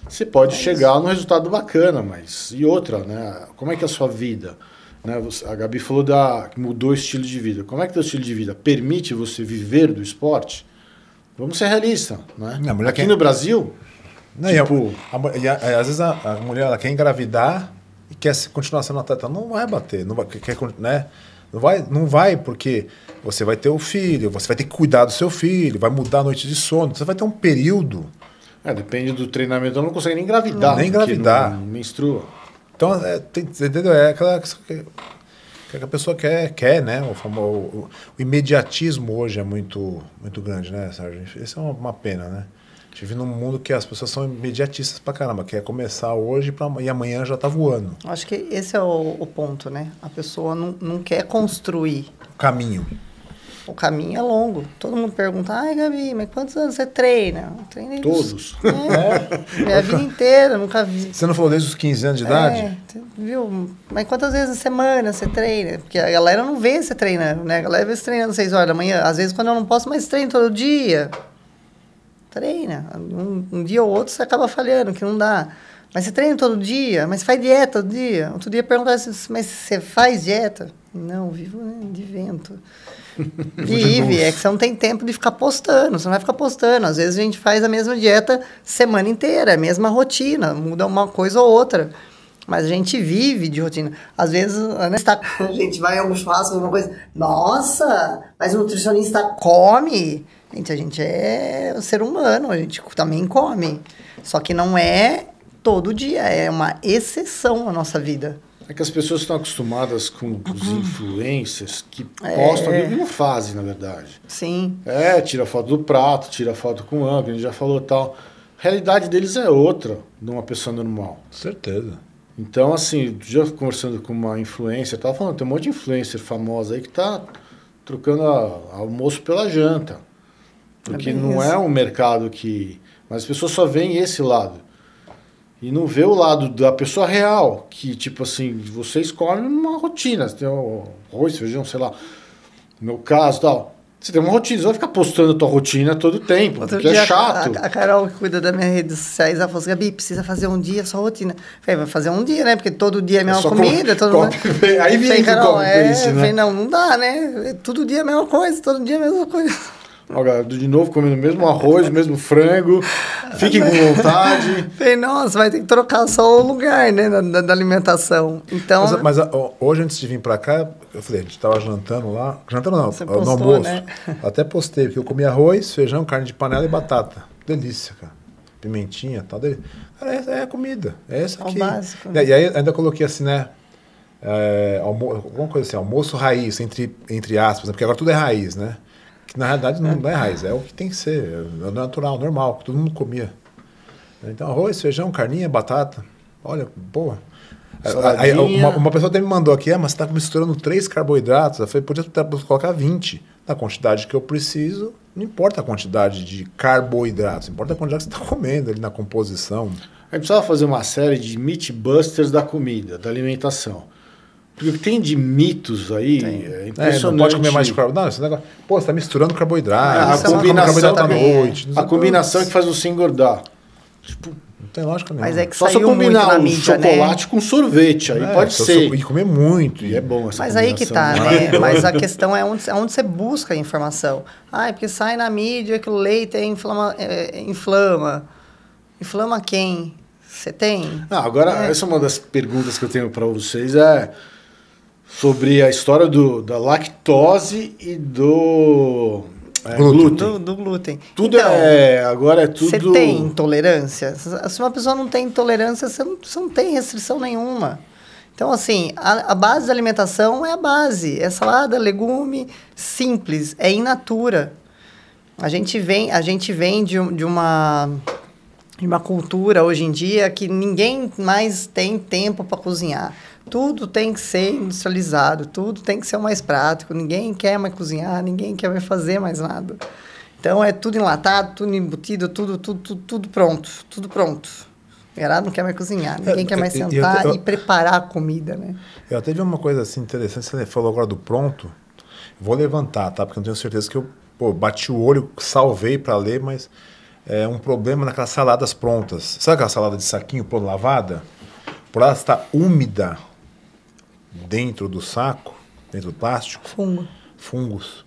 você pode chegar num resultado bacana, mas. E outra, né? Como é que é a sua vida? Né? A Gabi falou da, que mudou o estilo de vida. Como é que tá o estilo de vida permite você viver do esporte? Vamos ser realistas, né? Aqui no Brasil, não, tipo... e, a, tipo, a, é, às vezes a, a, mulher ela quer engravidar e quer continuar sendo atleta. Não vai bater, não vai, quer, né? Não vai, não vai, porque você vai ter o filho, você vai ter que cuidar do seu filho, vai mudar a noite de sono, você vai ter um período. É, depende do treinamento, eu não consegue nem engravidar. nem engravidar. Não, não menstrua. Então, é, tem, entendeu? É aquela que a pessoa quer, quer né? O, famo, o, o, imediatismo hoje é muito, muito grande, né, Sérgio? Isso é uma, uma pena, né? Tive num mundo que as pessoas são imediatistas pra caramba, quer é começar hoje pra, e amanhã já tá voando. Acho que esse é o, o ponto, né? A pessoa não, não quer construir. O caminho. O caminho é longo. Todo mundo pergunta, ai Gabi, mas quantos anos você treina? treinei é Todos. Dos... É. é, minha vida inteira, nunca vi. Você não falou desde os 15 anos de é, idade? Viu? Mas quantas vezes na semana você treina? Porque a galera não vê você treinando, né? A galera vê você treinando 6 horas da manhã. Às vezes, quando eu não posso mais treino todo dia, Treina. Um, um, dia ou outro você acaba falhando, que não dá. Mas você treina todo dia, mas faz dieta todo dia. Outro dia perguntaram assim, mas você faz dieta? Não, né, [LAUGHS] vivo de vento. Vive, é que você não tem tempo de ficar postando, você não vai ficar postando. Às vezes a gente faz a mesma dieta semana inteira, é a mesma rotina, muda uma coisa ou outra. Mas a gente vive de rotina. Às vezes, né, a gente vai em algum churrasco, alguma coisa. Nossa, mas o nutricionista come. Gente, a gente é um ser humano, a gente também come. Só que não é todo dia, é uma exceção a nossa vida. É que as pessoas estão acostumadas com os uhum. influencers que postam é... não fazem, na verdade. Sim. É, tira foto do prato, tira foto com ângulo, a gente já falou tal. A realidade deles é outra de uma pessoa normal. Certeza. Então, assim, já conversando com uma influencer, tava falando, tem um monte de influencer famosa aí que tá trocando a, almoço pela janta. Porque é não é isso. é um mercado que. Mas as pessoas só veem esse lado. E não vê o lado da pessoa real, que, tipo assim, você escolhe uma rotina, você tem arroz, feijão, sei lá. No meu caso, tal você tem uma rotina, você vai ficar postando a tua rotina todo tempo, Outro porque é chato. A, a, Carol, que cuida das minha redes sociais, ela falou assim, Gabi, precisa fazer um dia só rotina. Eu falei, vai fazer um dia, né? Porque todo dia é a é mesma só comida. Com, todo copy, mundo... [LAUGHS] Aí vem Carol, é, isso, né? falei, não, não dá, né? Todo dia é a mesma coisa, todo dia é a mesma coisa de novo comendo o mesmo arroz, o mesmo frango. Fiquem com vontade. [LAUGHS] Falei, nossa, vai ter que trocar só o lugar, né, da, da alimentação. Então... Mas, mas hoje, antes de vir para cá, eu falei, a gente estava jantando lá. Jantando não, no almoço. Né? [LAUGHS] Até postei, porque eu comi arroz, feijão, carne de panela e batata. Delícia, cara. Pimentinha e tal. Delícia. é a comida. É essa aqui. É o básico. E, e né? aí ainda coloquei assim, né? É, almo, alguma coisa assim, almoço raiz, entre, entre aspas, né? porque agora tudo é raiz, né? que na realidade não é raiz, é o que tem que ser, é natural, normal, que todo mundo comia. Então, arroz, feijão, carninha, batata. Olha, boa. Aí, uma, uma, pessoa até me mandou aqui, ah, mas você está misturando três carboidratos. Eu falei, podia colocar 20. Na quantidade que eu preciso, não importa a quantidade de carboidratos, importa a quantidade que você está comendo ali na composição. A gente precisava fazer uma série de meatbusters da comida, da alimentação. Porque o que tem de mitos aí tem. é impressionante. É, não pode comer mais de carboidrato. Esse negócio, pô, você está misturando carboidrato. É, a combinação da noite. A combinação que faz você engordar. Tipo, não tem lógica nenhuma. Mas é que Só se combinar um mídia, né? chocolate né? com sorvete, aí é, pode ser. E comer muito, e é bom essa Mas aí que tá, né? Mas a questão é onde, onde você busca a informação. Ah, é porque sai na mídia que o leite é inflama, é, inflama. Inflama quem? Você tem? Ah, agora, é. essa é uma das perguntas que eu tenho para vocês. É sobre a história do, da lactose e do é, glúten. Do, do, glúten. Tudo então, é. Agora é tudo. Você tem intolerância? Se uma pessoa não tem intolerância, você não, você não tem restrição nenhuma. Então, assim, a, a, base da alimentação é a base. É salada, legume, simples, é in natura. A gente vem, a gente vem de, de uma de uma cultura hoje em dia que ninguém mais tem tempo para cozinhar. Tudo tem que ser industrializado, tudo tem que ser mais prático. Ninguém quer mais cozinhar, ninguém quer mais fazer mais nada. Então é tudo enlatado, tudo embutido, tudo, tudo, tudo, tudo pronto, tudo pronto. não quer mais cozinhar, ninguém é, quer mais eu, sentar eu, e preparar a comida, né? Eu até vi uma coisa assim interessante, você falou agora do pronto. Vou levantar, tá? Porque eu tenho certeza que eu pô, bati o olho, salvei para ler, mas é um problema naquelas saladas prontas. Sabe aquela salada de saquinho pronto lavada? Por ela estar úmida, dentro do saco, dentro do plástico. Fungo. Fungos.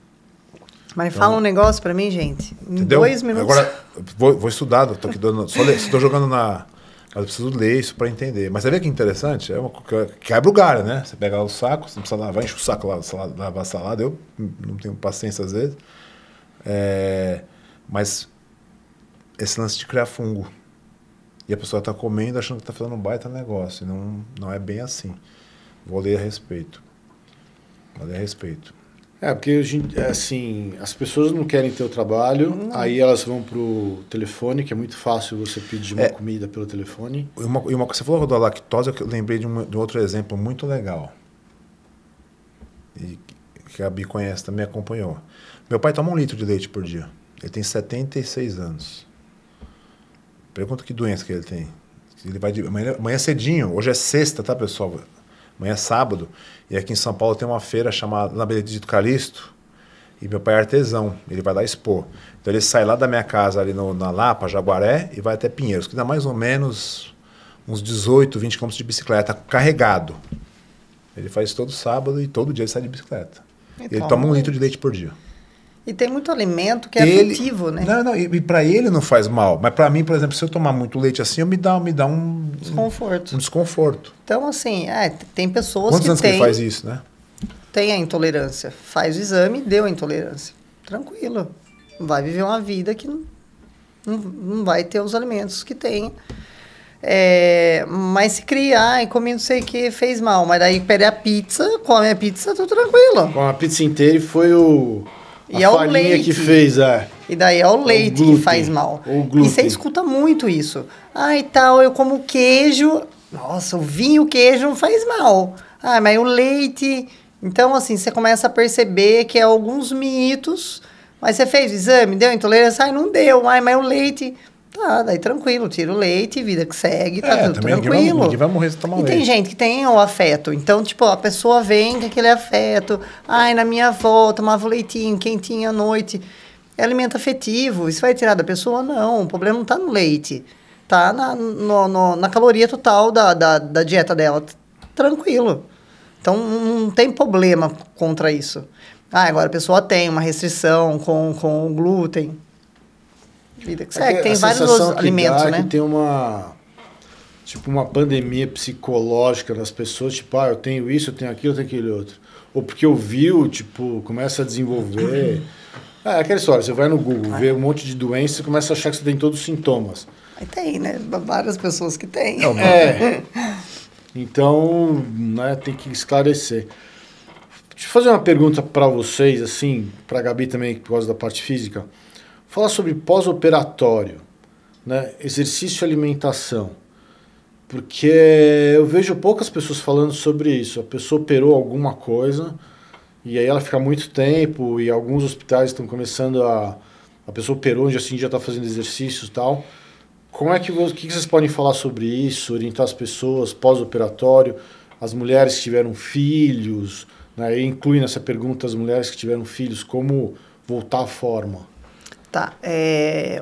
Mas então, fala um negócio para mim, gente. Em entendeu? dois minutos. Agora, vou, vou estudar, tô aqui dando, só estou jogando na. Mas eu preciso ler isso para entender. Mas você vê que interessante? É uma, quebra o galho, né? Você pega lá o saco, você precisa lavar, enche o saco lá, lavar a salada. Eu não tenho paciência às vezes. É, mas esse lance de criar fungo. E a pessoa está comendo achando que está fazendo um baita negócio. Não, não é bem assim. Vou ler a respeito. Vou ler a respeito. É, porque é assim, as pessoas não querem ter o trabalho, hum. aí elas vão pro telefone, que é muito fácil você pedir uma é, comida pelo telefone. E uma, uma, você falou da lactose, é eu lembrei de, um, de outro exemplo muito legal. E que a Bi conhece também acompanhou. Meu pai toma um litro de leite por dia. Ele tem 76 anos. Pergunta que doença que ele tem. Ele vai de, amanhã, amanhã é cedinho, hoje é sexta, tá, pessoal? Amanhã é sábado. E aqui em São Paulo tem uma feira chamada Na Benedito Calixto. E meu pai é artesão, ele vai dar expor. Então ele sai lá da minha casa, ali no, na Lapa, Jaguaré, e vai até Pinheiros, que dá mais ou menos uns 18, 20 quilômetros de bicicleta, carregado. Ele faz todo sábado e todo dia ele sai de bicicleta. ele toma um litro de leite por dia. E tem muito alimento que é ele, né? Não, não, e, e para ele não faz mal. Mas para mim, por exemplo, se eu tomar muito leite assim, eu me dá, me dá um desconforto. Um, um desconforto. Então, assim, é, tem pessoas Quantos que. Quantos anos tem, que faz isso, né? Tem a intolerância. Faz o exame deu a intolerância. Tranquilo. Vai viver uma vida que não, não, não vai ter os alimentos que tem. É, mas se criar e comer não sei o que fez mal. Mas daí pede a pizza, come a pizza, tá tudo tranquilo. Com a pizza inteira e foi o. E é o leite. que fez, é. E daí é o é leite o glúten, que faz mal. e você escuta muito isso. Ai, tal, eu como queijo. Nossa, o vinho, o queijo não faz mal. Ah, mas o leite. Então, assim, você começa a perceber que é alguns mitos. Mas você fez o exame, deu intolerância? Ai, não deu. Ai, mas o leite. Tá, daí tranquilo, tira o leite, vida que segue, tá é, tudo tranquilo. vai morrer e leite. tem gente que tem o afeto. Então, tipo, a pessoa vem com aquele afeto. Ai, na minha avó, tomava o leitinho, quentinho à noite. É alimento afetivo. Isso vai tirar da pessoa? Não. O problema não tá no leite. Tá na, no, no, na caloria total da, da, da dieta dela. Tranquilo. Então, não tem problema contra isso. Ah, agora a pessoa tem uma restrição com, com o glúten Vida que é segue. É, tem vários alimentos, né? tem uma tipo uma pandemia psicológica nas pessoas, tipo, ah, eu tenho isso, eu tenho aquilo, eu tenho aquele outro. Ou porque eu viu, tipo, começa a desenvolver. [CLEARS THROAT] É, aquela história, você vai no Google, ah. vê um monte de doença e começa a achar que você tem todos os sintomas. Aí tem, né? Várias pessoas que têm. Não, [LAUGHS] é. Então, né, tem que esclarecer. Deixa eu fazer uma pergunta para vocês, assim, para Gabi também, por causa da parte física. Falar sobre pós-operatório, né? exercício e alimentação, porque eu vejo poucas pessoas falando sobre isso. A pessoa operou alguma coisa e aí ela fica muito tempo e alguns hospitais estão começando a... A pessoa operou, onde assim já está fazendo exercícios e tal. Como é que, que vocês podem falar sobre isso, orientar as pessoas pós-operatório, as mulheres que tiveram filhos, né? inclui nessa pergunta as mulheres que tiveram filhos, como voltar à forma? Tá. É,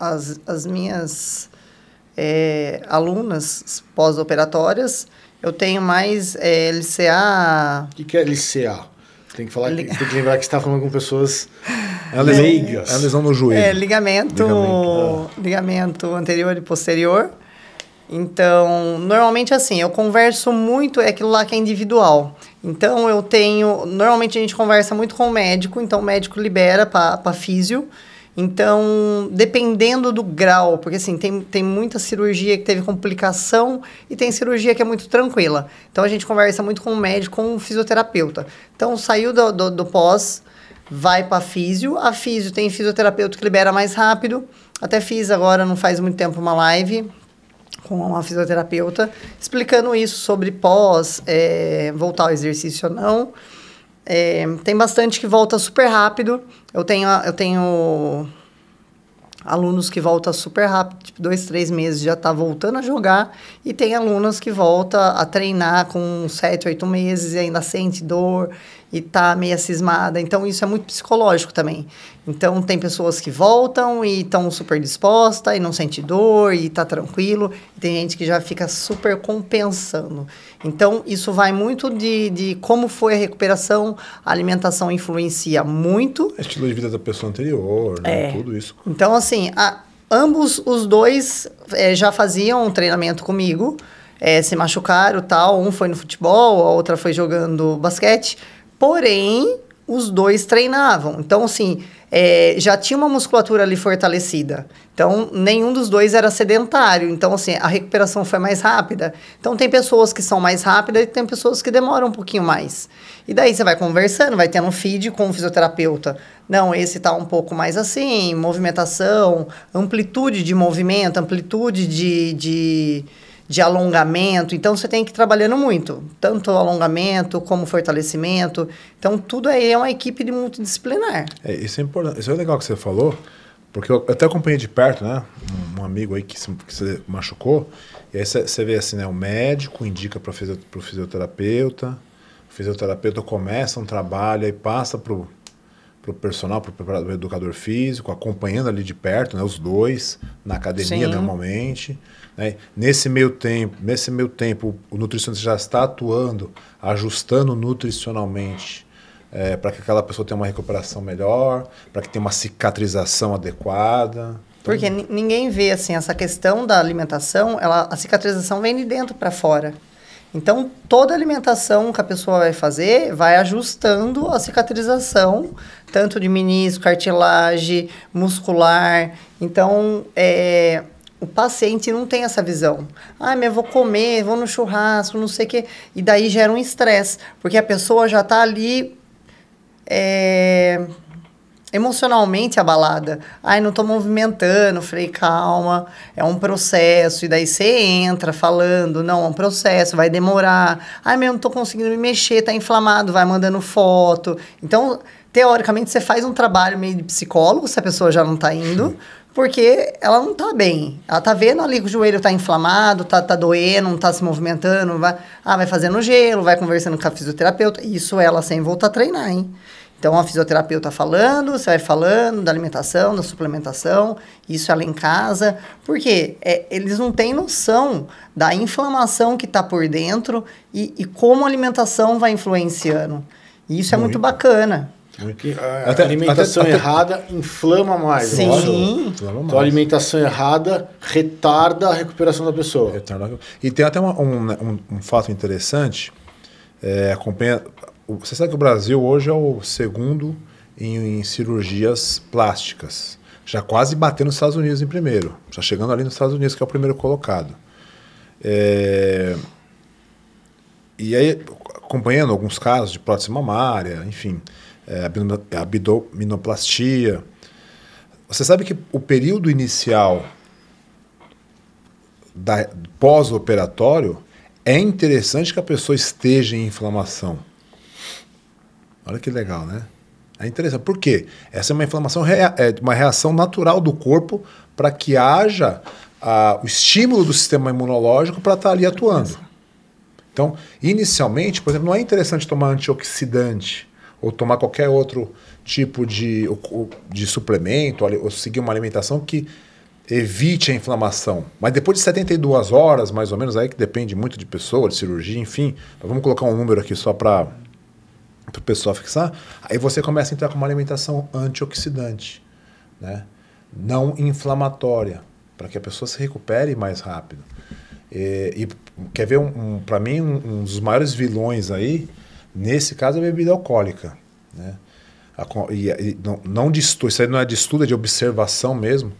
as, as minhas é, alunas pós-operatórias, eu tenho mais é, LCA. O que, que é LCA? Tem que falar, tem que lembrar que está falando com pessoas é leigas. É lesão no joelho. É ligamento, ligamento, é. ligamento anterior e posterior. Então, normalmente assim, eu converso muito, é aquilo lá que é individual. Então, eu tenho. Normalmente a gente conversa muito com o médico, então o médico libera para físio. Então, dependendo do grau, porque assim, tem, tem muita cirurgia que teve complicação e tem cirurgia que é muito tranquila. Então, a gente conversa muito com o médico, com o fisioterapeuta. Então, saiu do, do, do pós, vai para físio. A físio tem fisioterapeuta que libera mais rápido. Até fiz agora, não faz muito tempo, uma live com uma fisioterapeuta explicando isso sobre pós, é, voltar ao exercício ou não. É, tem bastante que volta super rápido, eu tenho, eu tenho alunos que volta super rápido, tipo dois, três meses já está voltando a jogar, e tem alunos que volta a treinar com sete, oito meses e ainda sente dor e tá meia cismada. Então isso é muito psicológico também. Então tem pessoas que voltam e estão super disposta e não sente dor e tá tranquilo, e tem gente que já fica super compensando. Então, isso vai muito de, de como foi a recuperação. A alimentação influencia muito. O estilo de vida da pessoa anterior, né? É. tudo isso. Então, assim, a, ambos os dois é, já faziam um treinamento comigo, é, se machucaram tal. Um foi no futebol, a outra foi jogando basquete. Porém, os dois treinavam. Então, assim, é, já tinha uma musculatura ali fortalecida. Então, nenhum dos dois era sedentário. Então, assim, a recuperação foi mais rápida. Então, tem pessoas que são mais rápidas e tem pessoas que demoram um pouquinho mais. E daí você vai conversando, vai tendo um feed com o fisioterapeuta. Não, esse tá um pouco mais assim, movimentação, amplitude de movimento, amplitude de, de de alongamento. Então, você tem que ir trabalhando muito, tanto alongamento como fortalecimento. Então, tudo aí é uma equipe de multidisciplinar. É, isso é importante. Isso é legal que você falou, porque eu até acompanhei de perto, né? Um, um amigo aí que se, que se machucou. E aí você vê assim, né? O médico indica para o fisioterapeuta, o fisioterapeuta começa um trabalho, aí passa para o para o personal, para o educador físico, acompanhando ali de perto, né, os dois, na academia Sim. normalmente. Né? Nesse meio tempo, nesse meio tempo, o nutricionista já está atuando, ajustando nutricionalmente é, para que aquela pessoa tenha uma recuperação melhor, para que tenha uma cicatrização adequada. Porque ninguém vê assim essa questão da alimentação, ela, a cicatrização vem de dentro para fora. Então, toda alimentação que a pessoa vai fazer vai ajustando a cicatrização, tanto de menisco, cartilagem, muscular. Então, é, o paciente não tem essa visão. Ah, mas vou comer, vou no churrasco, não sei o quê. E daí gera um estresse, porque a pessoa já está ali é, emocionalmente abalada. Ai, não estou movimentando. Falei, calma, é um processo. E daí você entra falando, não, é um processo, vai demorar. Ai, mas eu não estou conseguindo me mexer, está inflamado, vai mandando foto. Então, teoricamente, você faz um trabalho meio de psicólogo, se a pessoa já não está indo porque ela não tá bem. Ela tá vendo ali que o joelho tá inflamado, tá, tá doendo, não tá se movimentando, vai, ah, vai fazendo gelo, vai conversando com a fisioterapeuta. Isso ela sem voltar a treinar, hein? Então, a fisioterapeuta falando, você vai falando da alimentação, da suplementação, isso ela em casa, porque é, eles não têm noção da inflamação que está por dentro e, e, como a alimentação vai influenciando. E isso muito. é muito bacana. A até, alimentação errada inflama mais. Sim. Inflama então, a alimentação errada retarda a recuperação da pessoa. Retarda. E tem até uma, um, né, um, um, fato interessante. É, acompanha, você sabe que o Brasil hoje é o segundo em, em cirurgias plásticas. Já quase batendo nos Estados Unidos em primeiro. Já chegando ali nos Estados Unidos, que é o primeiro colocado. É... E aí, acompanhando alguns casos de prótese mamária, enfim... É, é, abdominoplastia. Você sabe que o período inicial pós-operatório é interessante que a pessoa esteja em inflamação. Olha que legal, né? É interessante. Por quê? Essa é uma inflamação, é uma reação natural do corpo para que haja a, ah, o estímulo do sistema imunológico para estar ali atuando. Então, inicialmente, por exemplo, não é interessante tomar antioxidante ou tomar qualquer outro tipo de, de suplemento, ou seguir uma alimentação que evite a inflamação. Mas depois de 72 horas, mais ou menos, aí que depende muito de pessoa, de cirurgia, enfim. vamos colocar um número aqui só para o pessoal fixar. Aí você começa a entrar com uma alimentação antioxidante, né? não inflamatória, para que a pessoa se recupere mais rápido. E, e quer ver, um, um para mim, um, um dos maiores vilões aí Nesse caso, é bebida alcoólica. Né? A, e, e, não, não de estudo, isso aí não é de estudo, é de observação mesmo.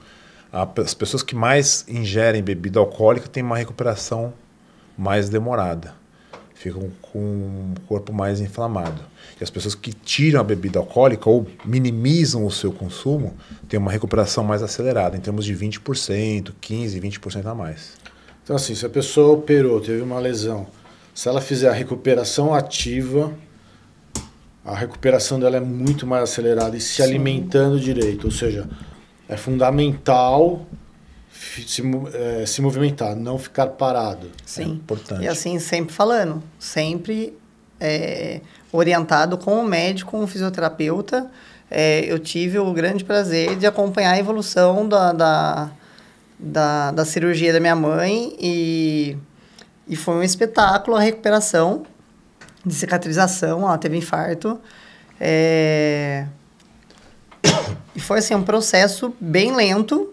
A, as pessoas que mais ingerem bebida alcoólica têm uma recuperação mais demorada. Ficam com o corpo mais inflamado. E as pessoas que tiram a bebida alcoólica ou minimizam o seu consumo têm uma recuperação mais acelerada, em termos de 20%, 15%, 20% a mais. Então, assim, se a pessoa operou, teve uma lesão, se ela fizer a recuperação ativa, a recuperação dela é muito mais acelerada e se Sim. alimentando direito. Ou seja, é fundamental se, é, se movimentar, não ficar parado. Sim. É importante. E assim, sempre falando, sempre é, orientado com o médico, com o fisioterapeuta. É, eu tive o grande prazer de acompanhar a evolução da, da, da, da cirurgia da minha mãe e e foi um espetáculo a recuperação de cicatrização, ela teve infarto. É... [COUGHS] E foi assim, um processo bem lento.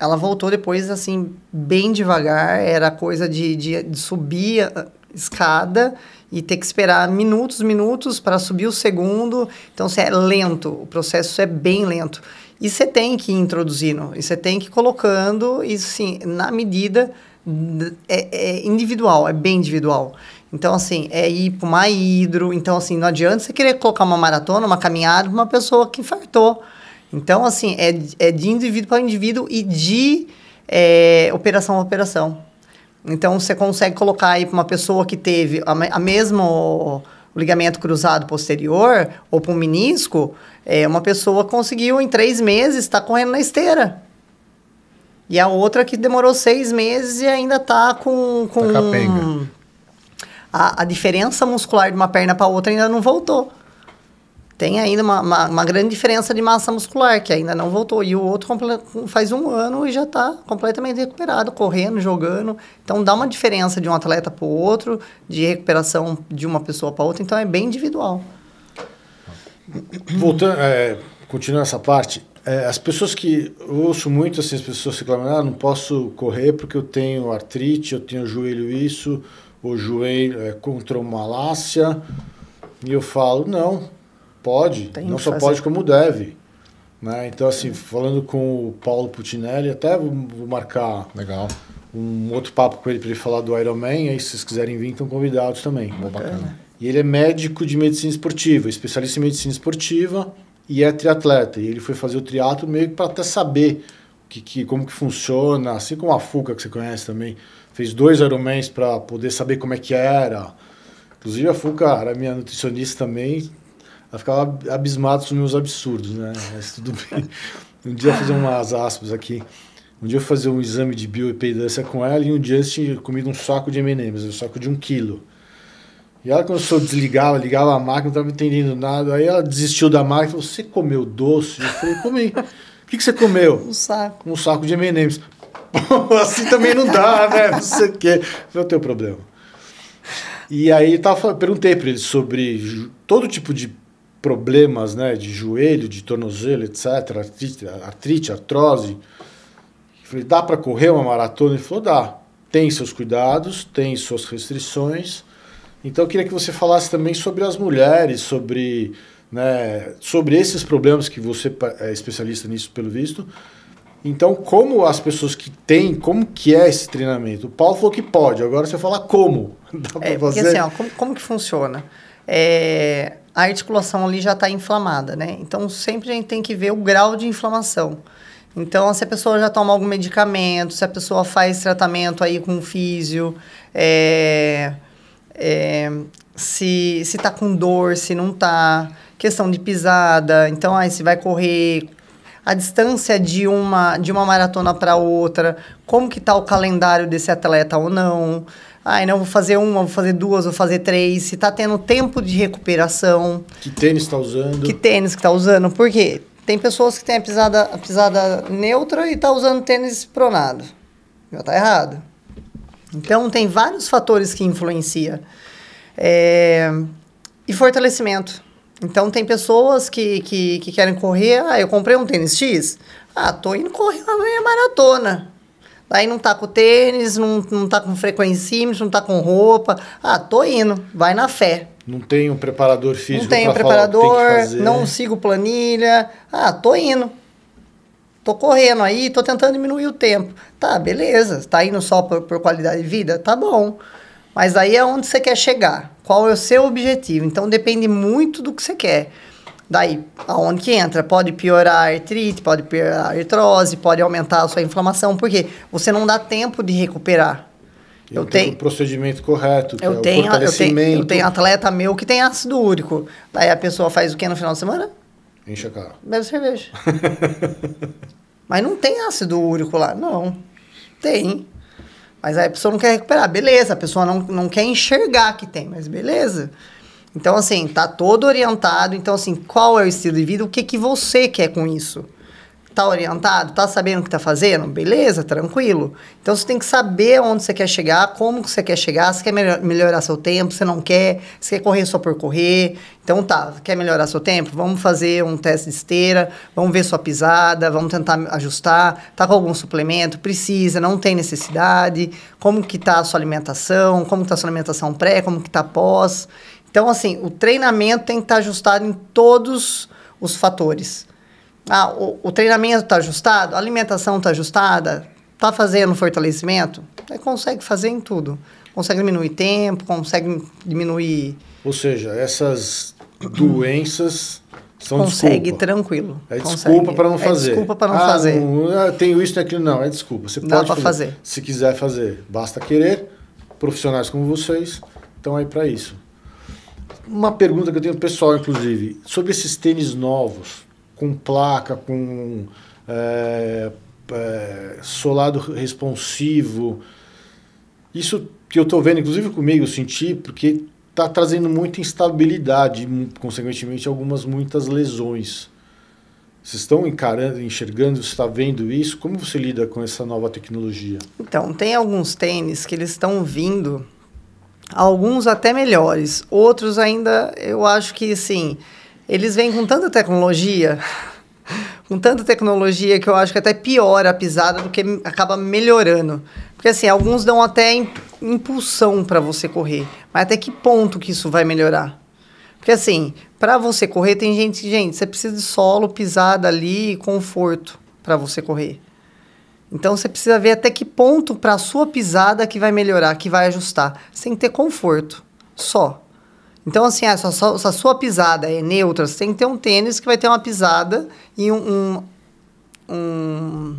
Ela voltou depois, assim, bem devagar. Era coisa de, de, de subir a escada e ter que esperar minutos, minutos para subir o segundo. Então, você é lento, o processo é bem lento. E você tem que ir introduzindo, e você tem que ir colocando, e sim, na medida é, é individual, é bem individual. Então, assim, é ir para uma hidro. Então, assim, não adianta você querer colocar uma maratona, uma caminhada para uma pessoa que infartou. Então, assim, é, é de indivíduo para indivíduo e de é, operação a operação. Então, você consegue colocar aí para uma pessoa que teve a, a mesmo o ligamento cruzado posterior ou para um menisco, é, uma pessoa conseguiu em três meses estar tá correndo na esteira. E a outra que demorou seis meses e ainda tá com. com tá A, a diferença muscular de uma perna para outra ainda não voltou. Tem ainda uma, uma, uma, grande diferença de massa muscular, que ainda não voltou. E o outro faz um ano e já está completamente recuperado, correndo, jogando. Então dá uma diferença de um atleta para o outro, de recuperação de uma pessoa para outra. Então é bem individual. Voltando, é, continuando essa parte, é, as pessoas que eu ouço muito assim, as pessoas reclamando, ah, não posso correr porque eu tenho artrite, eu tenho joelho isso, o joelho é, contra uma lácia. E eu falo, não, pode, Tem não só fazer. pode como deve. Né? Então, assim, falando com o Paulo Putinelli, até vou, vou marcar Legal. um outro papo com ele para ele falar do Ironman, aí se vocês quiserem vir, estão convidados também. Bacana. E ele é médico de medicina esportiva, especialista em medicina esportiva, e é triatleta. E ele foi fazer o triatlo meio que para até saber que, que, como que funciona, assim como a Fuca que você conhece também. Fez dois Ironmans para poder saber como é que era. Inclusive a Fuca era minha nutricionista também. Ela ficava abismada com os meus absurdos, né? Mas tudo bem. Um dia eu fazer umas aspas aqui. Um dia eu fazer um exame de bioimpedância com ela e um dia eu tinha comido um saco de M&M's, um saco de um quilo. E ela começou a desligar, ligava a máquina, não estava entendendo nada. Aí ela desistiu da máquina e falou: Você comeu doce? Eu falei: Comi. O que, que você comeu? Um saco. Um saco de MMs. [LAUGHS] assim também não dá, né? Não sei o quê. Foi o teu problema. E aí tava, perguntei para ele sobre todo tipo de problemas, né? De joelho, de tornozelo, etc. Artrite, artrite artrose. Falei, dá para correr uma maratona? Ele falou, dá. Tem seus cuidados, tem suas restrições, então eu queria que você falasse também sobre as mulheres, sobre, né, sobre esses problemas que você é especialista nisso pelo visto. Então, como as pessoas que têm, como que é esse treinamento? O Paulo falou que pode, agora você fala como. [LAUGHS] Dá é, porque assim, ó, como, como que funciona? É, a articulação ali já está inflamada, né? Então, sempre a gente tem que ver o grau de inflamação. Então, se a pessoa já toma algum medicamento, se a pessoa faz tratamento aí com físio, é, é, se se tá com dor, se não tá, questão de pisada, então aí se vai correr a distância de uma de uma maratona para outra, como que tá o calendário desse atleta ou não. Ai, não, vou fazer uma, vou fazer duas, vou fazer três. Se tá tendo tempo de recuperação. Que tênis está usando. Que tênis que tá usando. Por quê? Tem pessoas que têm a pisada, a pisada neutra e tá usando tênis pronado. Já tá errado. Então, tem vários fatores que influenciam. É... E fortalecimento. Então, tem pessoas que, que, que, querem correr. Ah, eu comprei um tênis X. Ah, tô indo correr uma meia maratona. Daí não tá com tênis, não, não tá com frequencímetro, não tá com roupa. Ah, tô indo. Vai na fé. Não tem um preparador físico Não tenho preparador, falar o que tem que fazer. não sigo planilha. Ah, tô indo tô correndo aí, tô tentando diminuir o tempo. Tá, beleza, tá indo só por, por qualidade de vida? Tá bom. Mas aí é onde você quer chegar, qual é o seu objetivo. Então depende muito do que você quer. Daí, aonde que entra? Pode piorar a artrite, pode piorar a artrose, pode aumentar a sua inflamação, porque você não dá tempo de recuperar. Eu, eu tenho o procedimento correto, eu, é tenho, eu tenho, eu tenho, atleta meu que tem ácido úrico. Daí a pessoa faz o que no final de semana? Enche a cara. Bebe cerveja. [LAUGHS] Mas não tem ácido úrico lá. Não. Tem. Mas aí a pessoa não quer recuperar. Beleza, a pessoa não, não quer enxergar que tem, mas beleza. Então, assim, tá todo orientado. Então, assim, qual é o estilo de vida? O que, que você quer com isso? Tá orientado? Tá sabendo o que tá fazendo? Beleza, tranquilo. Então você tem que saber onde você quer chegar, como que você quer chegar, se quer melhorar seu tempo, se não quer, se quer correr só por correr. Então tá, quer melhorar seu tempo? Vamos fazer um teste de esteira, vamos ver sua pisada, vamos tentar ajustar. Tá com algum suplemento? Precisa, não tem necessidade. Como que tá a sua alimentação? Como que tá a sua alimentação pré, como que tá pós? Então assim, o treinamento tem que estar tá ajustado em todos os fatores. Ah, o, o treinamento está ajustado, a alimentação está ajustada, está fazendo fortalecimento, é, consegue fazer em tudo. Consegue diminuir tempo, consegue diminuir. Ou seja, essas doenças são consegue desculpa. tranquilo. É consegue. É desculpa para não fazer. É desculpa para não ah, fazer. Não, ah, tenho isso, e aquilo. Não, é desculpa. Você Dá pode fazer, fazer. Se quiser fazer, basta querer. Profissionais como vocês estão aí para isso. Uma pergunta que eu tenho pessoal, inclusive, sobre esses tênis novos com placa, com é, é, solado responsivo. Isso que eu estou vendo, inclusive comigo, eu senti, porque está trazendo muita instabilidade, consequentemente algumas muitas lesões. Vocês estão encarando, enxergando, está vendo isso? Como você lida com essa nova tecnologia? Então, tem alguns tênis que eles estão vindo, alguns até melhores, outros ainda eu acho que sim. Eles vêm com tanta tecnologia, com tanta tecnologia que eu acho que até piora a pisada do que acaba melhorando. Porque assim, alguns dão até impulsão para você correr, mas até que ponto que isso vai melhorar? Porque assim, para você correr tem gente, gente, você precisa de solo, pisada ali e conforto para você correr. Então você precisa ver até que ponto para a sua pisada que vai melhorar, que vai ajustar. Você tem que ter conforto só. Então, assim, a ah, sua, a sua pisada é neutra, você tem que ter um tênis que vai ter uma pisada e um, um, um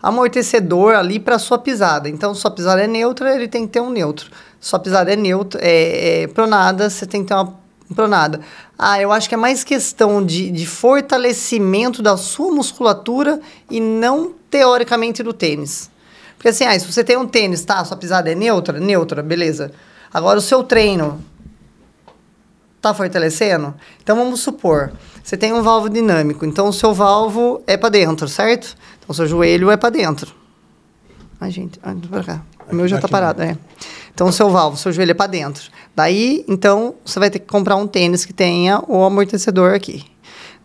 amortecedor ali para sua pisada. Então, sua pisada é neutra, ele tem que ter um neutro. Sua pisada é neutra, é, é pronada, você tem que ter uma pronada. Ah, eu acho que é mais questão de, de fortalecimento da sua musculatura e não teoricamente do tênis. Porque assim, ah, se você tem um tênis, tá, sua pisada é neutra, neutra, beleza. Agora o seu treino Tá fortalecendo? Então vamos supor, você tem um valvo dinâmico, então o seu valvo é para dentro, certo? Então o seu joelho é para dentro. Ai, gente, pra cá. O meu já está parado, é. Então, o seu valvo, o seu joelho é para dentro. Daí, então, você vai ter que comprar um tênis que tenha o amortecedor aqui.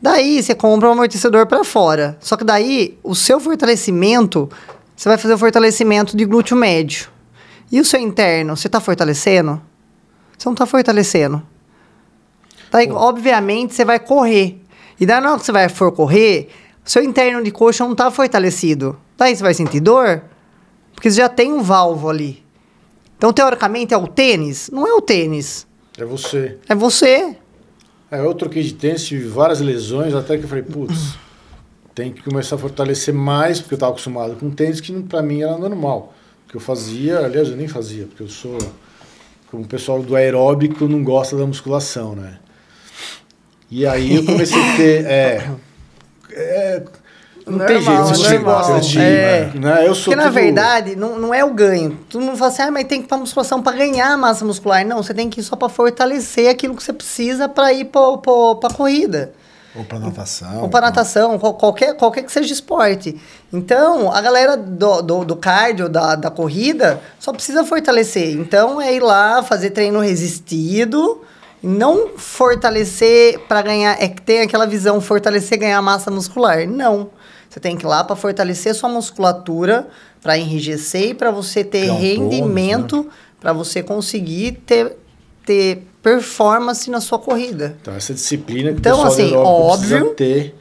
Daí, você compra um amortecedor para fora. Só que daí, o seu fortalecimento, você vai fazer o fortalecimento de glúteo médio. E o seu interno, você está fortalecendo? Você não está fortalecendo. Daí, tá Pô. obviamente, você vai correr. E daí, na hora que você vai for correr, seu interno de coxa não tá fortalecido. Daí você vai sentir dor, porque você já tem um valvo ali. Então, teoricamente, é o tênis? Não é o tênis. É você. É você. É, eu troquei de tênis, tive várias lesões, até que eu falei, putz, tem que começar a fortalecer mais, porque eu estava acostumado com tênis que para mim era normal. Porque eu fazia, aliás, eu nem fazia, porque eu sou. Como o pessoal do aeróbico não gosta da musculação, né? E aí eu comecei a ter. É, é, não normal, tem jeito, você normal. gosta de. É. Né? Eu sou Porque, tudo... na verdade, não, não é o ganho. Tu não fala assim, ah, mas tem que ir pra musculação para ganhar massa muscular. Não, você tem que ir só para fortalecer aquilo que você precisa para ir pra, pra, pra corrida. Ou para natação. Ou para natação, qualquer, qualquer que seja esporte. Então, a galera do, do, do, cardio, da, da corrida, só precisa fortalecer. Então, é ir lá fazer treino resistido não fortalecer para ganhar. É que tem aquela visão, fortalecer ganhar massa muscular. Não. Você tem que ir lá para fortalecer sua musculatura, para enrijecer e para você ter um né? rendimento, né? para você conseguir ter, ter performance na sua corrida. Então, essa disciplina que então, o assim, óbvio, ter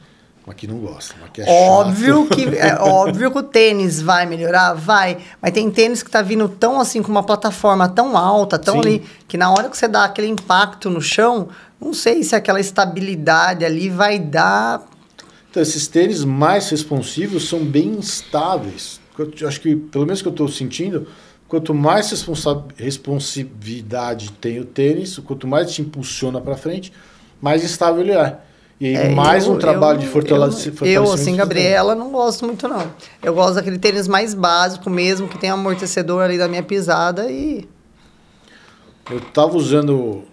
mas que não gosta, mas que é óbvio chato. Que, [LAUGHS] é óbvio que o tênis vai melhorar, vai. Mas tem tênis que tá vindo tão assim, com uma plataforma tão alta, tão Sim. ali, que na hora que você dá aquele impacto no chão, não sei se aquela estabilidade ali vai dar. Então, esses tênis mais responsivos são bem instáveis. Eu acho que, pelo menos que eu estou sentindo, quanto mais responsividade tem o tênis, quanto mais te impulsiona para frente, mais estável ele é. E é, mais eu, um trabalho eu, de fortalecimento. Eu, assim, Gabriela, não gosto muito, não. Eu gosto daquele tênis mais básico mesmo, que tem amortecedor ali da minha pisada e. Eu tava usando.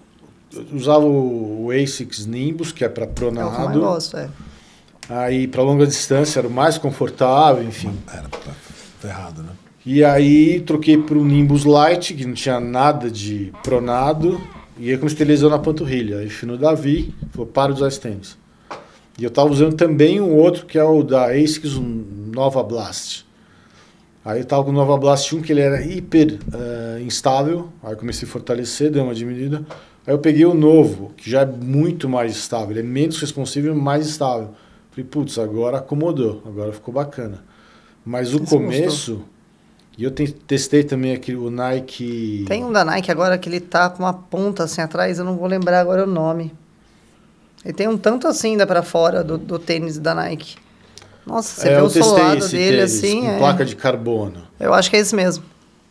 Usava o ASICS Nimbus, que é para pronado. É o que eu gosto, é. Aí, para longa distância, era o mais confortável, enfim. Era, pra ferrado, né? E aí, troquei para o Nimbus Light, que não tinha nada de pronado. E aí, comecei a lesão na panturrilha. Aí, fui no Davi, falou: para de usar esse tênis. E eu estava usando também um outro que é o da ASICS Nova Blast. Aí eu estava com o Nova Blast 1, que ele era hiper uh, instável. Aí eu comecei a fortalecer, dei uma diminuída. Aí eu peguei o novo, que já é muito mais estável. Ele é menos responsivo e mais estável. Falei, putz, agora acomodou, agora ficou bacana. Mas o Você começo... E eu te, testei também aquele, o Nike. Tem um da Nike agora que ele tá com uma ponta assim atrás, eu não vou lembrar agora o nome. Ele tem um tanto assim dá para fora do, do, tênis da Nike. Nossa, você é, vê o solado dele tênis, assim. Com é... placa de carbono. Eu acho que é esse mesmo.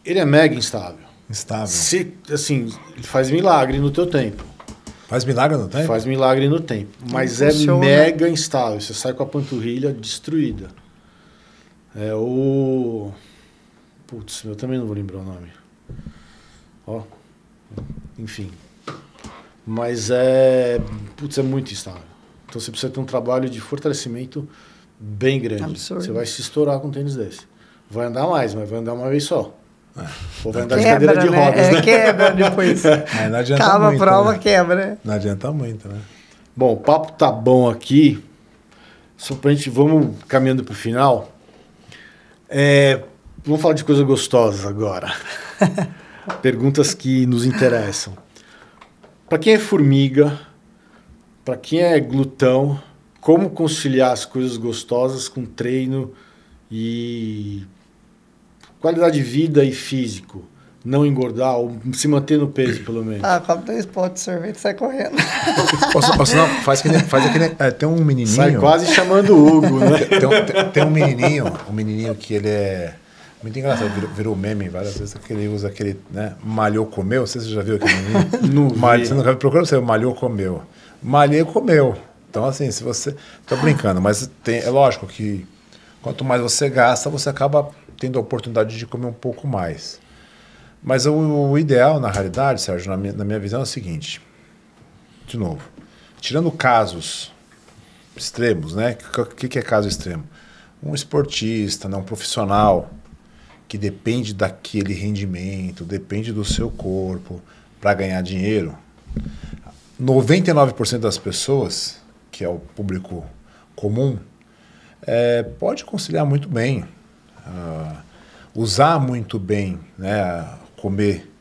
Ele é mega instável. Instável. Se, assim, ele faz milagre no teu tempo. Faz milagre no tempo? Faz milagre no tempo. Hum, Mas é né? mega instável. Você sai com a panturrilha destruída. É o. Putz, eu também não vou lembrar o nome. Ó. Enfim, mas é. Putz, é muito instável. Então você precisa ter um trabalho de fortalecimento bem grande. Absurdo. Você vai se estourar com um tênis desse. Vai andar mais, mas vai andar uma vez só. É. Ou vai tá andar quebra, de cadeira de né? rodas, é, né? Quebra depois. [LAUGHS] Mas não adianta muito, a prova, né? quebra. Não adianta muito, né? Bom, o papo tá bom aqui. Só pra gente, vamos caminhando pro final. É, vamos falar de coisas gostosas agora. [LAUGHS] Perguntas que nos interessam. Para quem é formiga, para quem é glutão, como conciliar as coisas gostosas com treino e qualidade de vida e físico? Não engordar ou se manter no peso, pelo menos. Ah, come dois potes de sorvete e sai correndo. [LAUGHS] Posso, posso não? Faz, faz aquele. É, tem um menininho. Sai quase chamando o Hugo, né? Tem, tem, tem um menininho, um menininho que ele é muito engraçado, virou, virou meme várias vezes que ele usa aquele, né? Malhou comeu. Não sei se você já viu aquele menino. [LAUGHS] Malhou, você nunca procurou você, malhou comeu. Malhei comeu. Então, assim, se você. Tô brincando, mas tem, é lógico que quanto mais você gasta, você acaba tendo a oportunidade de comer um pouco mais. Mas o, o ideal, na realidade, Sérgio, na minha, na minha visão, é o seguinte: de novo, tirando casos extremos, né? O que, que é caso extremo? Um esportista, né? um profissional que depende daquele rendimento, depende do seu corpo para ganhar dinheiro, 99% das pessoas, que é o público comum, é, pode conciliar muito bem, uh, usar muito bem, né, comer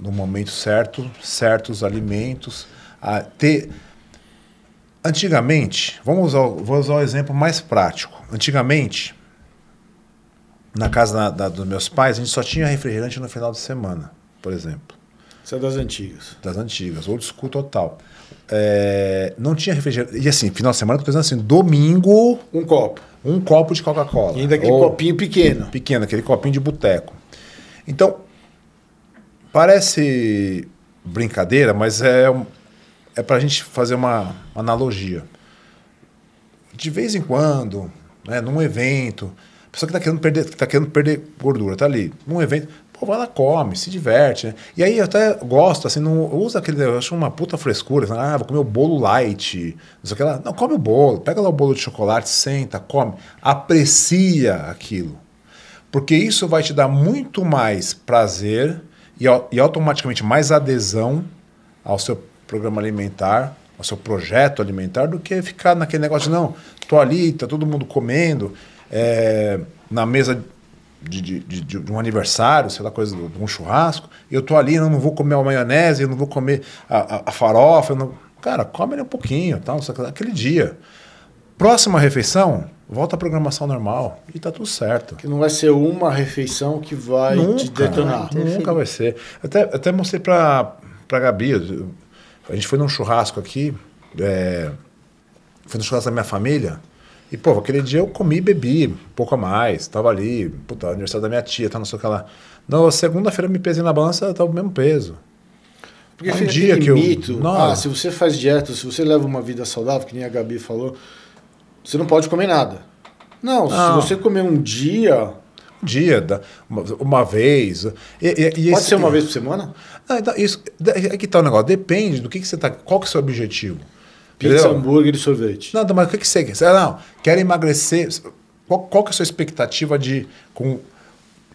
no momento certo, certos alimentos, a ter antigamente, vamos usar, vou usar um exemplo mais prático. Antigamente, na casa da, dos meus pais, a gente só tinha refrigerante no final de semana, por exemplo. Isso é das antigas. Das antigas, old school total. É, não tinha refrigerante. E assim, final de semana, estou pensando assim, domingo. Um copo. Um copo de Coca-Cola. E ainda aquele copinho pequeno. Pequeno, aquele copinho de boteco. Então, parece brincadeira, mas é, é para a gente fazer uma analogia. De vez em quando, né, num evento, pessoa que está querendo perder, que tá querendo perder gordura, está ali num evento, pô, vai lá, come, se diverte, né? E aí eu até gosto, assim, não usa aquele, eu acho uma puta frescura, assim, ah, vou comer o bolo light, não sei o que lá. Não, come o bolo, pega lá o bolo de chocolate, senta, come, aprecia aquilo. Porque isso vai te dar muito mais prazer e, e automaticamente mais adesão ao seu programa alimentar, ao seu projeto alimentar, do que ficar naquele negócio, não, tô ali, tá todo mundo comendo, é, na mesa de, de, de, de, um aniversário, sei lá, coisa de um churrasco, eu tô ali, eu não vou comer a maionese, eu não vou comer a, a, a farofa. Não... Cara, come ali um pouquinho, tal, aquele dia. Próxima refeição, volta à programação normal e tá tudo certo. Que não vai ser uma refeição que vai nunca, te detonar. Nunca vai ser. Até, até mostrei pra, pra Gabi, a gente foi num churrasco aqui, é, foi no churrasco da minha família, e, pô, aquele dia eu comi bebi, um pouco a mais, tava ali, puta, é aniversário da minha tia, tá não sei o que lá. Na segunda-feira me pesei na balança, tava o mesmo peso. Porque um dia que mito, eu... Não. ah, se você faz dieta, se você leva uma vida saudável, que nem a Gabi falou, você não pode comer nada. Não, não. se você comer um dia... Um dia, uma, uma vez... E, e, e pode esse... ser uma vez por semana? Não, ah, então, isso, é que tá o negócio, depende do que, que você tá... Qual que é o seu objetivo? Pizza, entendeu? hambúrguer e sorvete. Não, mas o que, que você quer? não, quer emagrecer. Qual, qual que é a sua expectativa de com,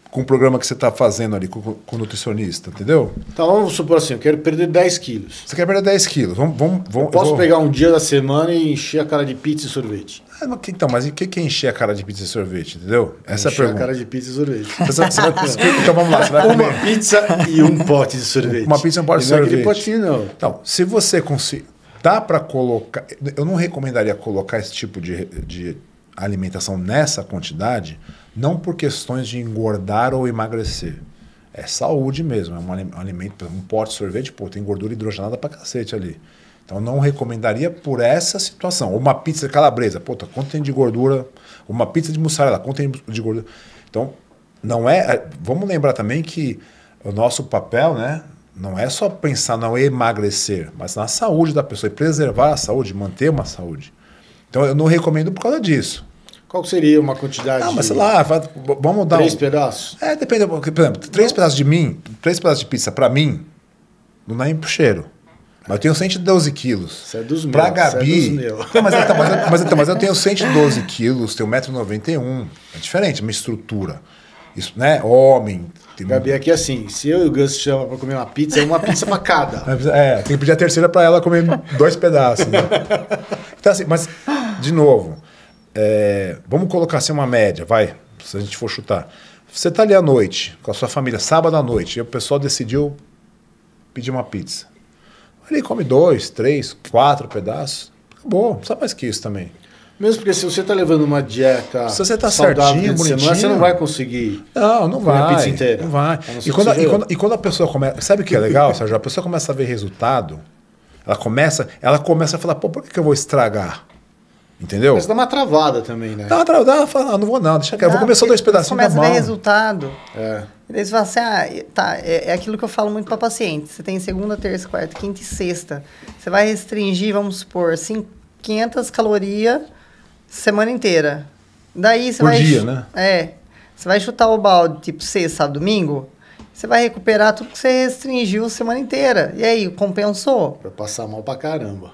com o programa que você está fazendo ali com, com o nutricionista, entendeu? Então vamos supor assim, eu quero perder 10 quilos. Você quer perder 10 quilos? Vamos, vamos, vamos eu posso eu vou... pegar um dia da semana e encher a cara de pizza e sorvete. Ah, então, mas o que é encher a cara de pizza e sorvete, entendeu? Essa encher é a pergunta. a cara de pizza e sorvete. Você, você vai, [LAUGHS] então vamos lá, você vai comer. Uma pizza e um pote de sorvete. Uma pizza e um pote e de não sorvete. Não é aquele potinho, não. Então, se você conseguir Dá para colocar. Eu não recomendaria colocar esse tipo de, de alimentação nessa quantidade, não por questões de engordar ou emagrecer. É saúde mesmo, é um alimento, um pote de sorvete, pô, tem gordura hidrogenada pra cacete ali. Então não recomendaria por essa situação. Uma pizza calabresa, pô, tá, quanto tem de gordura? Uma pizza de mussarela, quanto tem de gordura? Então, não é. é vamos lembrar também que o nosso papel, né? não é só pensar no é emagrecer, mas na saúde da pessoa e preservar a saúde, manter uma saúde. Então eu não recomendo por causa disso. Qual seria uma quantidade? Ah, mas sei lá, vamos dar. Três um... pedaços? É, depende. Por exemplo, três pedaços de mim, três pedaços de pizza para mim, não dá é cheiro. Mas eu tenho 112 quilos. Isso é dos meus. Pra é Gabi. É dos não, mas, então, mas, então, mas, então, mas eu tenho 112 quilos, tenho 1,91m. É diferente, uma estrutura. Isso, né? Homem. Tem... Gabi, aqui é assim, se eu e o Gus chama pra comer uma pizza, é uma pizza pra cada. [LAUGHS] É, é, tem que pedir a terceira pra ela comer dois pedaços. Né? [LAUGHS] Então, assim, mas, de novo, é, vamos colocar assim uma média, vai, se a gente for chutar. Você tá ali à noite, com a sua família, sábado à noite, e o pessoal decidiu pedir uma pizza. Ele come dois, três, quatro pedaços, acabou, não precisa mais que isso também. Mesmo porque se você está levando uma dieta se você tá saudável certinho, semana, você não vai conseguir. Não, não vai. Pizza inteira. Não vai. Não e, quando, e, quando, e quando, a pessoa começa. Sabe o que é legal, [LAUGHS] Sérgio? A pessoa começa a ver resultado, ela começa, ela começa a falar, pô, por que, que eu vou estragar? Entendeu? Mas dá uma travada também, né? Dá uma travada, fala, ah, não vou não, deixa eu vou comer só dois pedacinhos começa a ver resultado. É. E daí você fala assim, ah, tá, é, é aquilo que eu falo muito para paciente. Você tem segunda, terça, quarta, quinta e sexta. Você vai restringir, vamos supor, 500 calorias semana inteira. Daí você vai. dia, né? É. Você vai chutar o balde, tipo sexta, sábado, domingo. Você vai recuperar tudo que você restringiu a semana inteira. E aí, compensou? Pra passar mal pra caramba.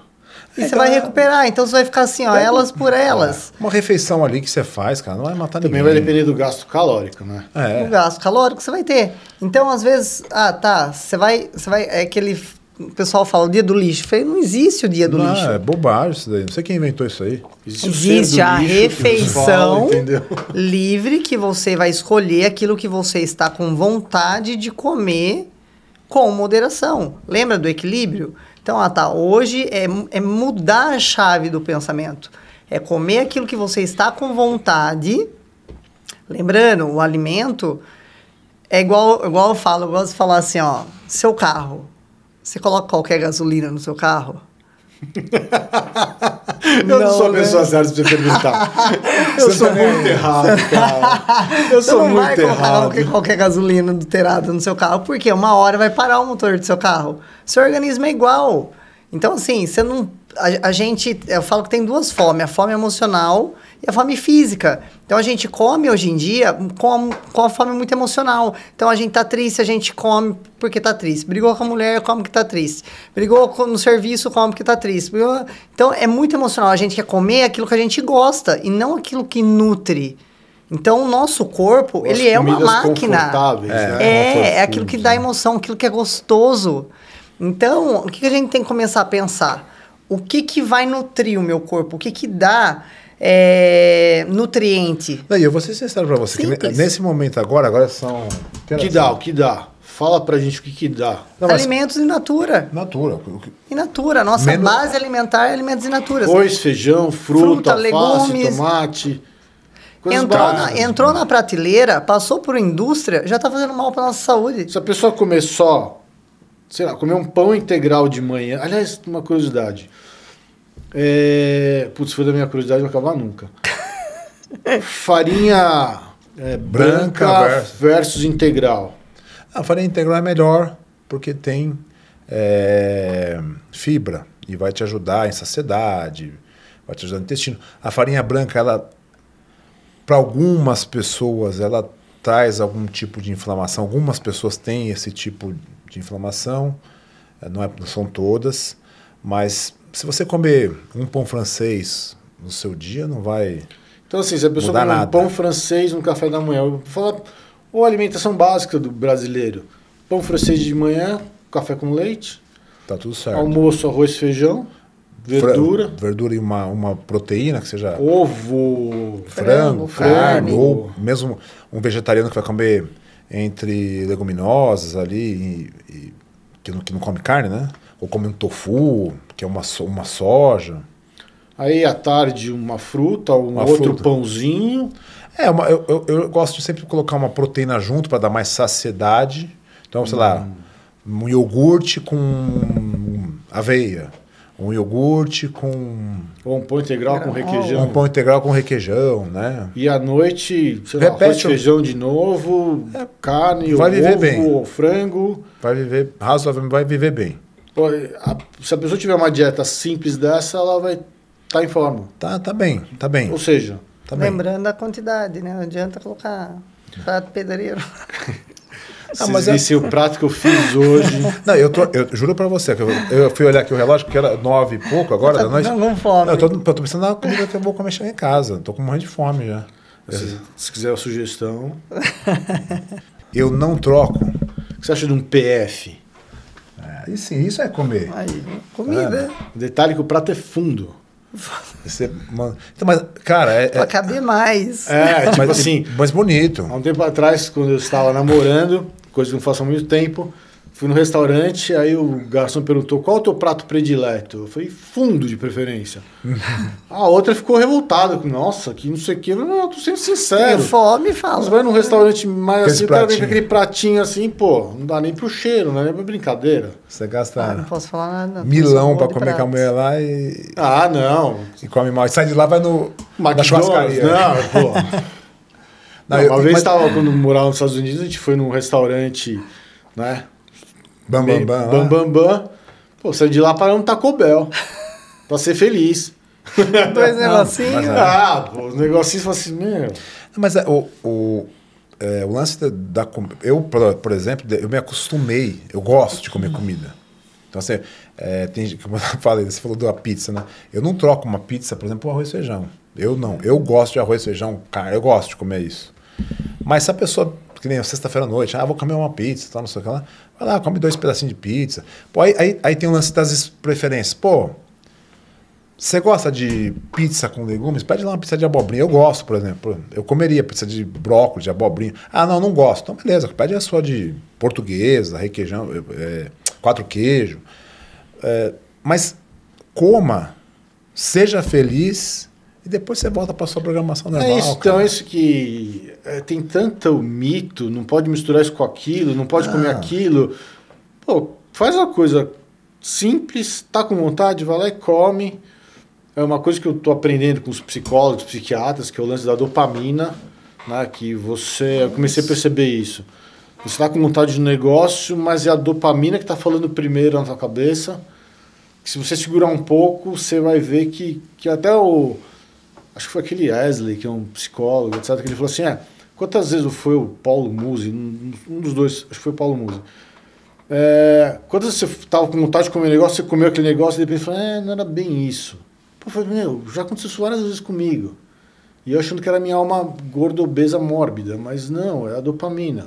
E é você vai recuperar, então você vai ficar assim, ó, elas por é. elas. Uma refeição ali que você faz, cara, não vai matar Também ninguém. Também vai depender do gasto calórico, né? É. O gasto calórico você vai ter. Então, às vezes, ah, tá, você vai, você vai, é aquele o pessoal fala o dia do lixo. Eu falei, não existe o dia do não, lixo. É bobagem isso daí. Não sei quem inventou isso aí. Existe, existe a lixo, refeição fala, livre que você vai escolher aquilo que você está com vontade de comer com moderação. Lembra do equilíbrio? Então, ah, tá, hoje é, é mudar a chave do pensamento. É comer aquilo que você está com vontade. Lembrando, o alimento é igual, igual eu falo, eu gosto de falar assim, ó, seu carro. Você coloca qualquer gasolina no seu carro? [LAUGHS] eu não, não sou a né? pessoa né? certa pra você perguntar. [LAUGHS] eu tá sou muito errado, cara. Eu sou não muito errado. errado. Colocar qualquer gasolina adulterada no seu carro, porque uma hora vai parar o motor do seu carro. Seu organismo é igual. Então, assim, você não a, a, gente, eu falo que tem duas formas, a fome emocional e a fome física. Então a gente come hoje em dia com, com a fome muito emocional. Então a gente tá triste, a gente come porque tá triste. Brigou com a mulher, come que tá triste. Brigou com, no serviço, come que tá triste. Brigou... Então é muito emocional. A gente quer comer aquilo que a gente gosta e não aquilo que nutre. Então, o nosso corpo, As ele é uma máquina. É, né? é, é, é aquilo que dá emoção, aquilo que é gostoso. Então, o que a gente tem que começar a pensar? o que, que vai nutrir o meu corpo? O que, que dá é, nutriente? Não, eu vou ser sincero para você, nesse momento agora, agora são... Que, que dá, o que dá? Fala pra gente o que, que dá. Não, alimentos in natura. Natura. In natura. Nossa Menos... base alimentar é alimentos in natura. Arroz, feijão, fruta, fruta alface, legumes. tomate. Entrou na, entrou na, prateleira, passou por indústria, já tá fazendo mal pra nossa saúde. Se a pessoa comer só sei lá, comer um pão integral de manhã. Aliás, uma curiosidade. É... Putz, foi da minha curiosidade, não acabar nunca. [LAUGHS] farinha é, branca, branca versus... versus integral. A farinha integral é melhor porque tem é, fibra e vai te ajudar em saciedade, vai te ajudar no intestino. A farinha branca, ela para algumas pessoas, ela traz algum tipo de inflamação. Algumas pessoas têm esse tipo de de inflamação. Eh, não, é, não são todas, mas se você comer um pão francês no seu dia, não vai. Então, assim, se a pessoa comer um pão francês no café da manhã, eu falo, ou alimentação básica do brasileiro: pão francês de manhã, café com leite. Tá tudo certo. Almoço, arroz, feijão. Verdura. verdura e uma, uma proteína, que seja. Ovo, frango, frango, frango, carne. Ou mesmo um vegetariano que vai comer entre leguminosas ali, e, e, que, não, que não come carne, né? Ou come um tofu, que é uma, uma soja. Aí à tarde uma fruta, um uma outro fruta. pãozinho. É, uma, eu, eu, eu, gosto de sempre colocar uma proteína junto para dar mais saciedade. Então, sei hum. lá, um iogurte com aveia um iogurte com. Ou um pão integral com requeijão. Um pão integral com requeijão, né? E à noite, sei Repete lá, o... de novo, é, carne, vai viver ovo, bem. ou frango. Vai viver, razoavelmente, vai viver bem. Se a pessoa tiver uma dieta simples dessa, ela vai estar tá em forma. Tá, tá bem, tá bem. Ou seja, tá lembrando bem. a quantidade, né? Não adianta colocar prato pedreiro. [LAUGHS] Não, ah, mas é- vissem o prato que eu fiz hoje. [LAUGHS] Não, eu, tô, eu juro pra você que eu, eu, fui olhar aqui o relógio, que era nove e pouco agora da noite. Não, vamos fome. eu, tô, eu tô pensando na comida que eu vou comer chegar em casa. Tô com morrendo de fome já. Se, se quiser uma sugestão. [LAUGHS] eu não troco. O que você acha de um PF? É, aí sim, isso é comer. Aí, comida. É. detalhe que o prato é fundo. Você, manda... então, mas, cara, é. Pra é, caber mais. É, tipo mas, assim. Mais bonito. Há um tempo atrás, quando eu estava namorando, coisa que não faço há muito tempo. Fui no restaurante, aí o garçom perguntou qual é o teu prato predileto. Eu falei, fundo de preferência. [LAUGHS] a outra ficou revoltada, nossa, que não sei o que. Eu não, tô sendo sincero. Tenho fome, fala. Você vai num restaurante mais assim, o cara vem com aquele pratinho assim, pô, não dá nem pro cheiro, não é nem pra brincadeira. Você gastar Ah, não posso falar nada. Milão pra comer com a mulher lá e. Ah, não. E come mal. E sai de lá, vai no. McDonald's. Na churrascaria. Não, pô. [LAUGHS] Não, uma vez mas... tava, quando morava nos Estados Unidos, a gente foi num restaurante, né? Bam, bam, bam. Bam, né? bam, bam. Pô, saiu de lá para um Taco Bell. pra ser feliz. [LAUGHS] Dois negocinhos. Mas, é. ah, pô, os negocinhos falam assim, meu. Mas é, o, o, é, o lance da, da. Eu, por exemplo, eu me acostumei, eu gosto de comer comida. Então, assim, é, tem, como eu [LAUGHS] falei, você falou da pizza, né? Eu não troco uma pizza, por exemplo, por arroz e feijão. Eu não. Eu gosto de arroz e feijão, cara, eu gosto de comer isso. Mas se a pessoa, que nem sexta-feira à noite, ah, vou comer uma pizza, tal, não sei o que lá, vai lá, come dois pedacinhos de pizza. Pô, aí, aí, aí tem o lance das preferências. Pô, você gosta de pizza com legumes? Pede lá uma pizza de abobrinha. Eu gosto, por exemplo. Eu comeria pizza de brócolis, de abobrinha. Ah, não, não gosto. Então, beleza. Pede a sua de portuguesa, requeijão, é, quatro queijo. É, mas coma, seja feliz e depois você volta para sua programação é normal. É isso, cara. então, é isso que é, tem tanto mito, não pode misturar isso com aquilo, não pode ah. comer aquilo. Pô, faz uma coisa simples, tá com vontade, vai lá e come. É uma coisa que eu tô aprendendo com os psicólogos, psiquiatras, que é o lance da dopamina, né, que você, eu comecei a perceber isso. Você está com vontade de um negócio, mas é a dopamina que está falando primeiro na sua cabeça. se você segurar um pouco, você vai ver que, que até o, acho que foi aquele Ashley, que é um psicólogo, etc., que ele falou assim: ah, quantas vezes foi o Paulo Musi, um dos dois, acho que foi o Paulo Musi. É, quantas vezes você estava com vontade de comer um negócio, você comeu aquele negócio e depois falou, é, não era bem isso. Pô, eu meu, já aconteceu isso várias vezes comigo. E eu achando que era minha alma gorda, obesa, mórbida, mas não, é a dopamina.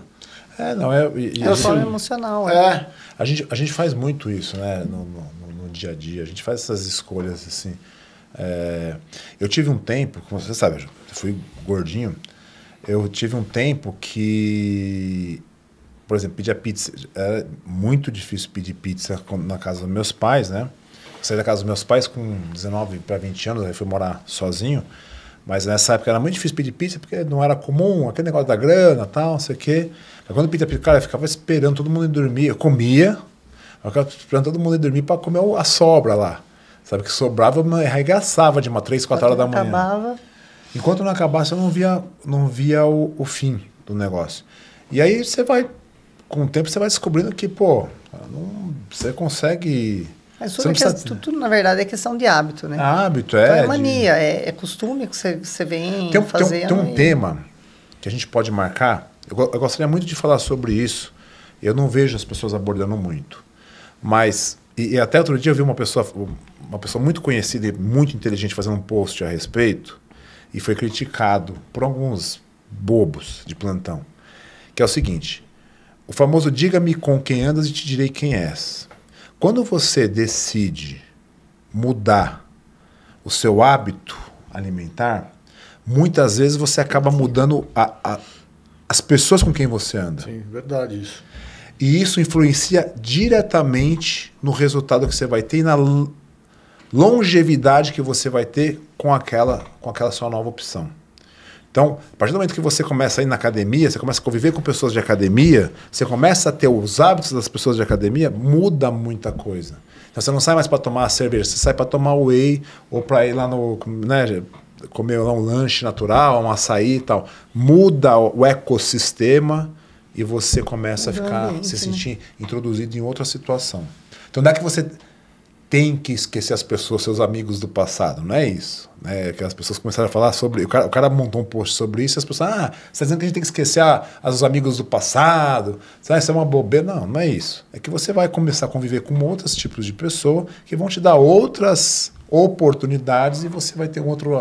É, não, é. E, é só emocional. É. é. A, gente, a gente faz muito isso, né, no, no, no dia a dia. A gente faz essas escolhas assim. É, eu tive um tempo, como você sabe, eu fui gordinho. Eu tive um tempo que, por exemplo, pedia pizza. Era muito difícil pedir pizza na casa dos meus pais, né? Eu saí da casa dos meus pais com 19 para 20 anos, aí fui morar sozinho. Mas nessa época era muito difícil pedir pizza porque não era comum, aquele negócio da grana tal, não sei o quê. Mas quando pedia pizza, cara, eu ficava esperando todo mundo dormir. Eu comia, eu ficava esperando todo mundo dormir para comer a sobra lá. Sabe que sobrava, eu arregaçava de uma três, quatro horas da manhã. Acabava. Enquanto não acabasse, eu não via, não via o, o fim do negócio. E aí você vai, com o tempo, você vai descobrindo que, pô, não, você consegue. Mas tudo, é precisa... tudo, na verdade, é questão de hábito, né? Hábito, é. Então, é, é mania, de... é, é, costume que você, você vem tem, fazendo. Tem um, tem um e... tema que a gente pode marcar. Eu, eu gostaria muito de falar sobre isso. Eu não vejo as pessoas abordando muito. Mas e, e, até outro dia eu vi uma pessoa, uma pessoa muito conhecida e muito inteligente fazendo um post a respeito e foi criticado por alguns bobos de plantão, que é o seguinte: o famoso diga-me com quem andas e te direi quem és. Quando você decide mudar o seu hábito alimentar, muitas vezes você acaba mudando a, a, as pessoas com quem você anda. Sim, verdade isso. E isso influencia diretamente no resultado que você vai ter e na longevidade que você vai ter com aquela, com aquela sua nova opção. Então, a partir do momento que você começa a ir na academia, você começa a conviver com pessoas de academia, você começa a ter os hábitos das pessoas de academia, muda muita coisa. Então, você não sai mais para tomar cerveja, você sai para tomar whey ou para ir lá no. Né, comer lá um lanche natural, um açaí e tal. Muda o ecossistema e você começa a ficar se sentir introduzido em outra situação. Então não é que você tem que esquecer as pessoas, seus amigos do passado, não é isso? Né? Que as pessoas começaram a falar sobre. O cara, o cara montou um post sobre isso e as pessoas, ah, você está dizendo que a gente tem que esquecer ah, os amigos do passado, ah, isso é uma bobeira. Não, não é isso. É que você vai começar a conviver com outros tipos de pessoa que vão te dar outras oportunidades e você vai ter um outro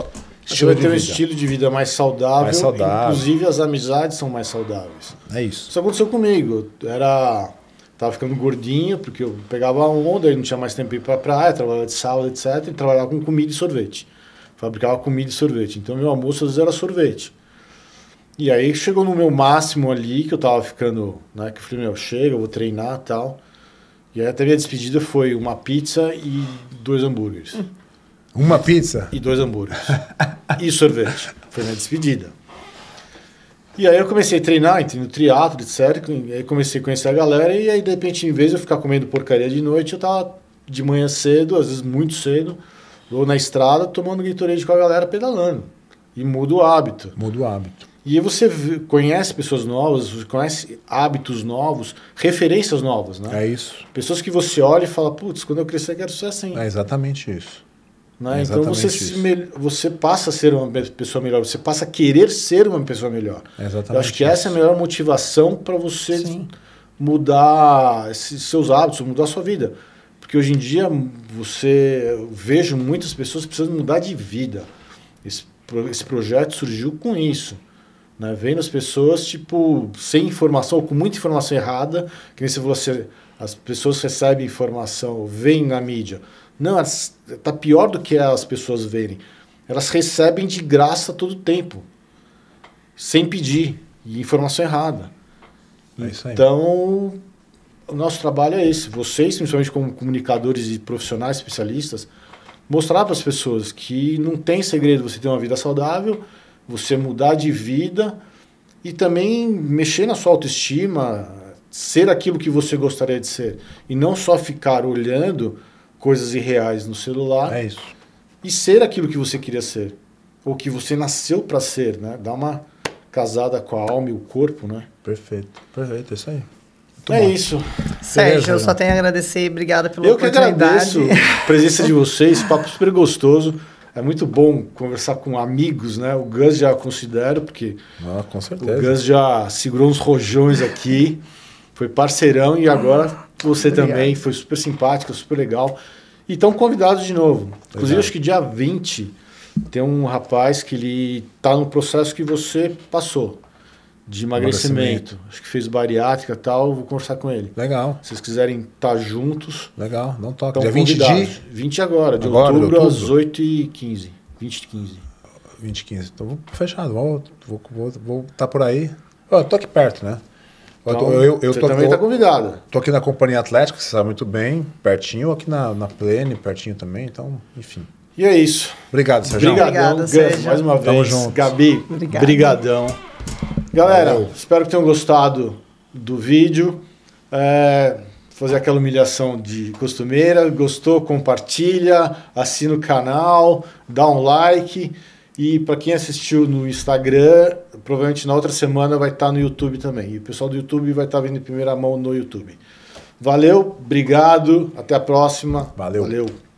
você vai ter um estilo de vida mais saudável, mais saudável. Inclusive as amizades são mais saudáveis. É isso. Isso aconteceu comigo. era tava ficando gordinho porque eu pegava onda, e não tinha mais tempo para ir para praia, trabalhava de sala, etc, e trabalhava com comida e sorvete. Fabricava comida e sorvete. Então meu almoço às vezes era sorvete. E aí chegou no meu máximo ali que eu tava ficando, né, que eu falei, meu, chega, eu vou treinar, tal. E aí até minha despedida foi uma pizza e dois hambúrgueres. Hum. Uma pizza? E dois hambúrgueres. e sorvete. Foi minha despedida. E aí eu comecei a treinar, entrei no triatlo, etc. Aí comecei a conhecer a galera e aí de repente, em vez de eu ficar comendo porcaria de noite, eu tava de manhã cedo, às vezes muito cedo, ou na estrada, tomando Gatorade com a galera, pedalando. E muda o hábito. Muda o hábito. E você conhece pessoas novas, conhece hábitos novos, referências novas, né? É isso. Pessoas que você olha e fala, putz, quando eu crescer eu quero ser assim. É exatamente isso. Né? É então você, se, você passa a ser uma pessoa melhor, você passa a querer ser uma pessoa melhor. É exatamente. Eu acho que isso. essa é a melhor motivação para você Sim. mudar seus hábitos, mudar sua vida. Porque hoje em dia você vejo muitas pessoas precisando mudar de vida. Esse, esse projeto surgiu com isso. Né? Vendo as pessoas, tipo, sem informação, ou com muita informação errada, que nem você as pessoas recebem informação, vêm na mídia. Não, está pior do que as pessoas verem. Elas recebem de graça todo tempo, sem pedir, e informação errada. É então, o nosso trabalho é esse. Vocês, principalmente como comunicadores e profissionais especialistas, mostrar para as pessoas que não tem segredo você ter uma vida saudável, você mudar de vida e também mexer na sua autoestima, ser aquilo que você gostaria de ser e não só ficar olhando coisas irreais no celular. É isso. E ser aquilo que você queria ser. Ou que você nasceu para ser, né? Dá uma casada com a alma e o corpo, né? Perfeito, perfeito, é isso aí. Muito é bom. isso. Sérgio, eu só tenho a agradecer e obrigada pelo eu Eu que agradeço a [LAUGHS] presença de vocês, papo super gostoso. É muito bom conversar com amigos, né? O Gus já considero, porque ah, com certeza. o Gus já segurou uns rojões aqui, foi parceirão e agora você Obrigado. também, foi super simpática, super legal. E estão convidados de novo. Inclusive, Exato. acho que dia 20 tem um rapaz que ele está no processo que você passou de emagrecimento. emagrecimento. Acho que fez bariátrica e tal. Vou conversar com ele. Legal. Se vocês quiserem estar tá juntos. Legal, não toca. Dia 20 de... 20 agora, de agora, outubro, de outubro às 8h15. 20 h 15. 20 e 15. Então, fechado. Vou estar vou, vou, vou tá por aí. Oh, eu tô aqui perto, né? Então, eu, eu, eu tô, também está convidado. Estou aqui na Companhia Atlética, você sabe tá muito bem, pertinho, aqui na, na Plene, pertinho também, então, enfim. E é isso. Obrigado, Sérgio. Obrigado, Gus, mais uma Tamo vez. Juntos. Gabi, brigadão. Galera, Valeu. espero que tenham gostado do vídeo. É, fazer aquela humilhação de costumeira. Gostou? Compartilha, assina o canal, dá um like. E para quem assistiu no Instagram, provavelmente na outra semana vai estar tá no YouTube também. E o pessoal do YouTube vai estar tá em primeira mão no YouTube. Valeu, obrigado, até a próxima. Valeu. Valeu.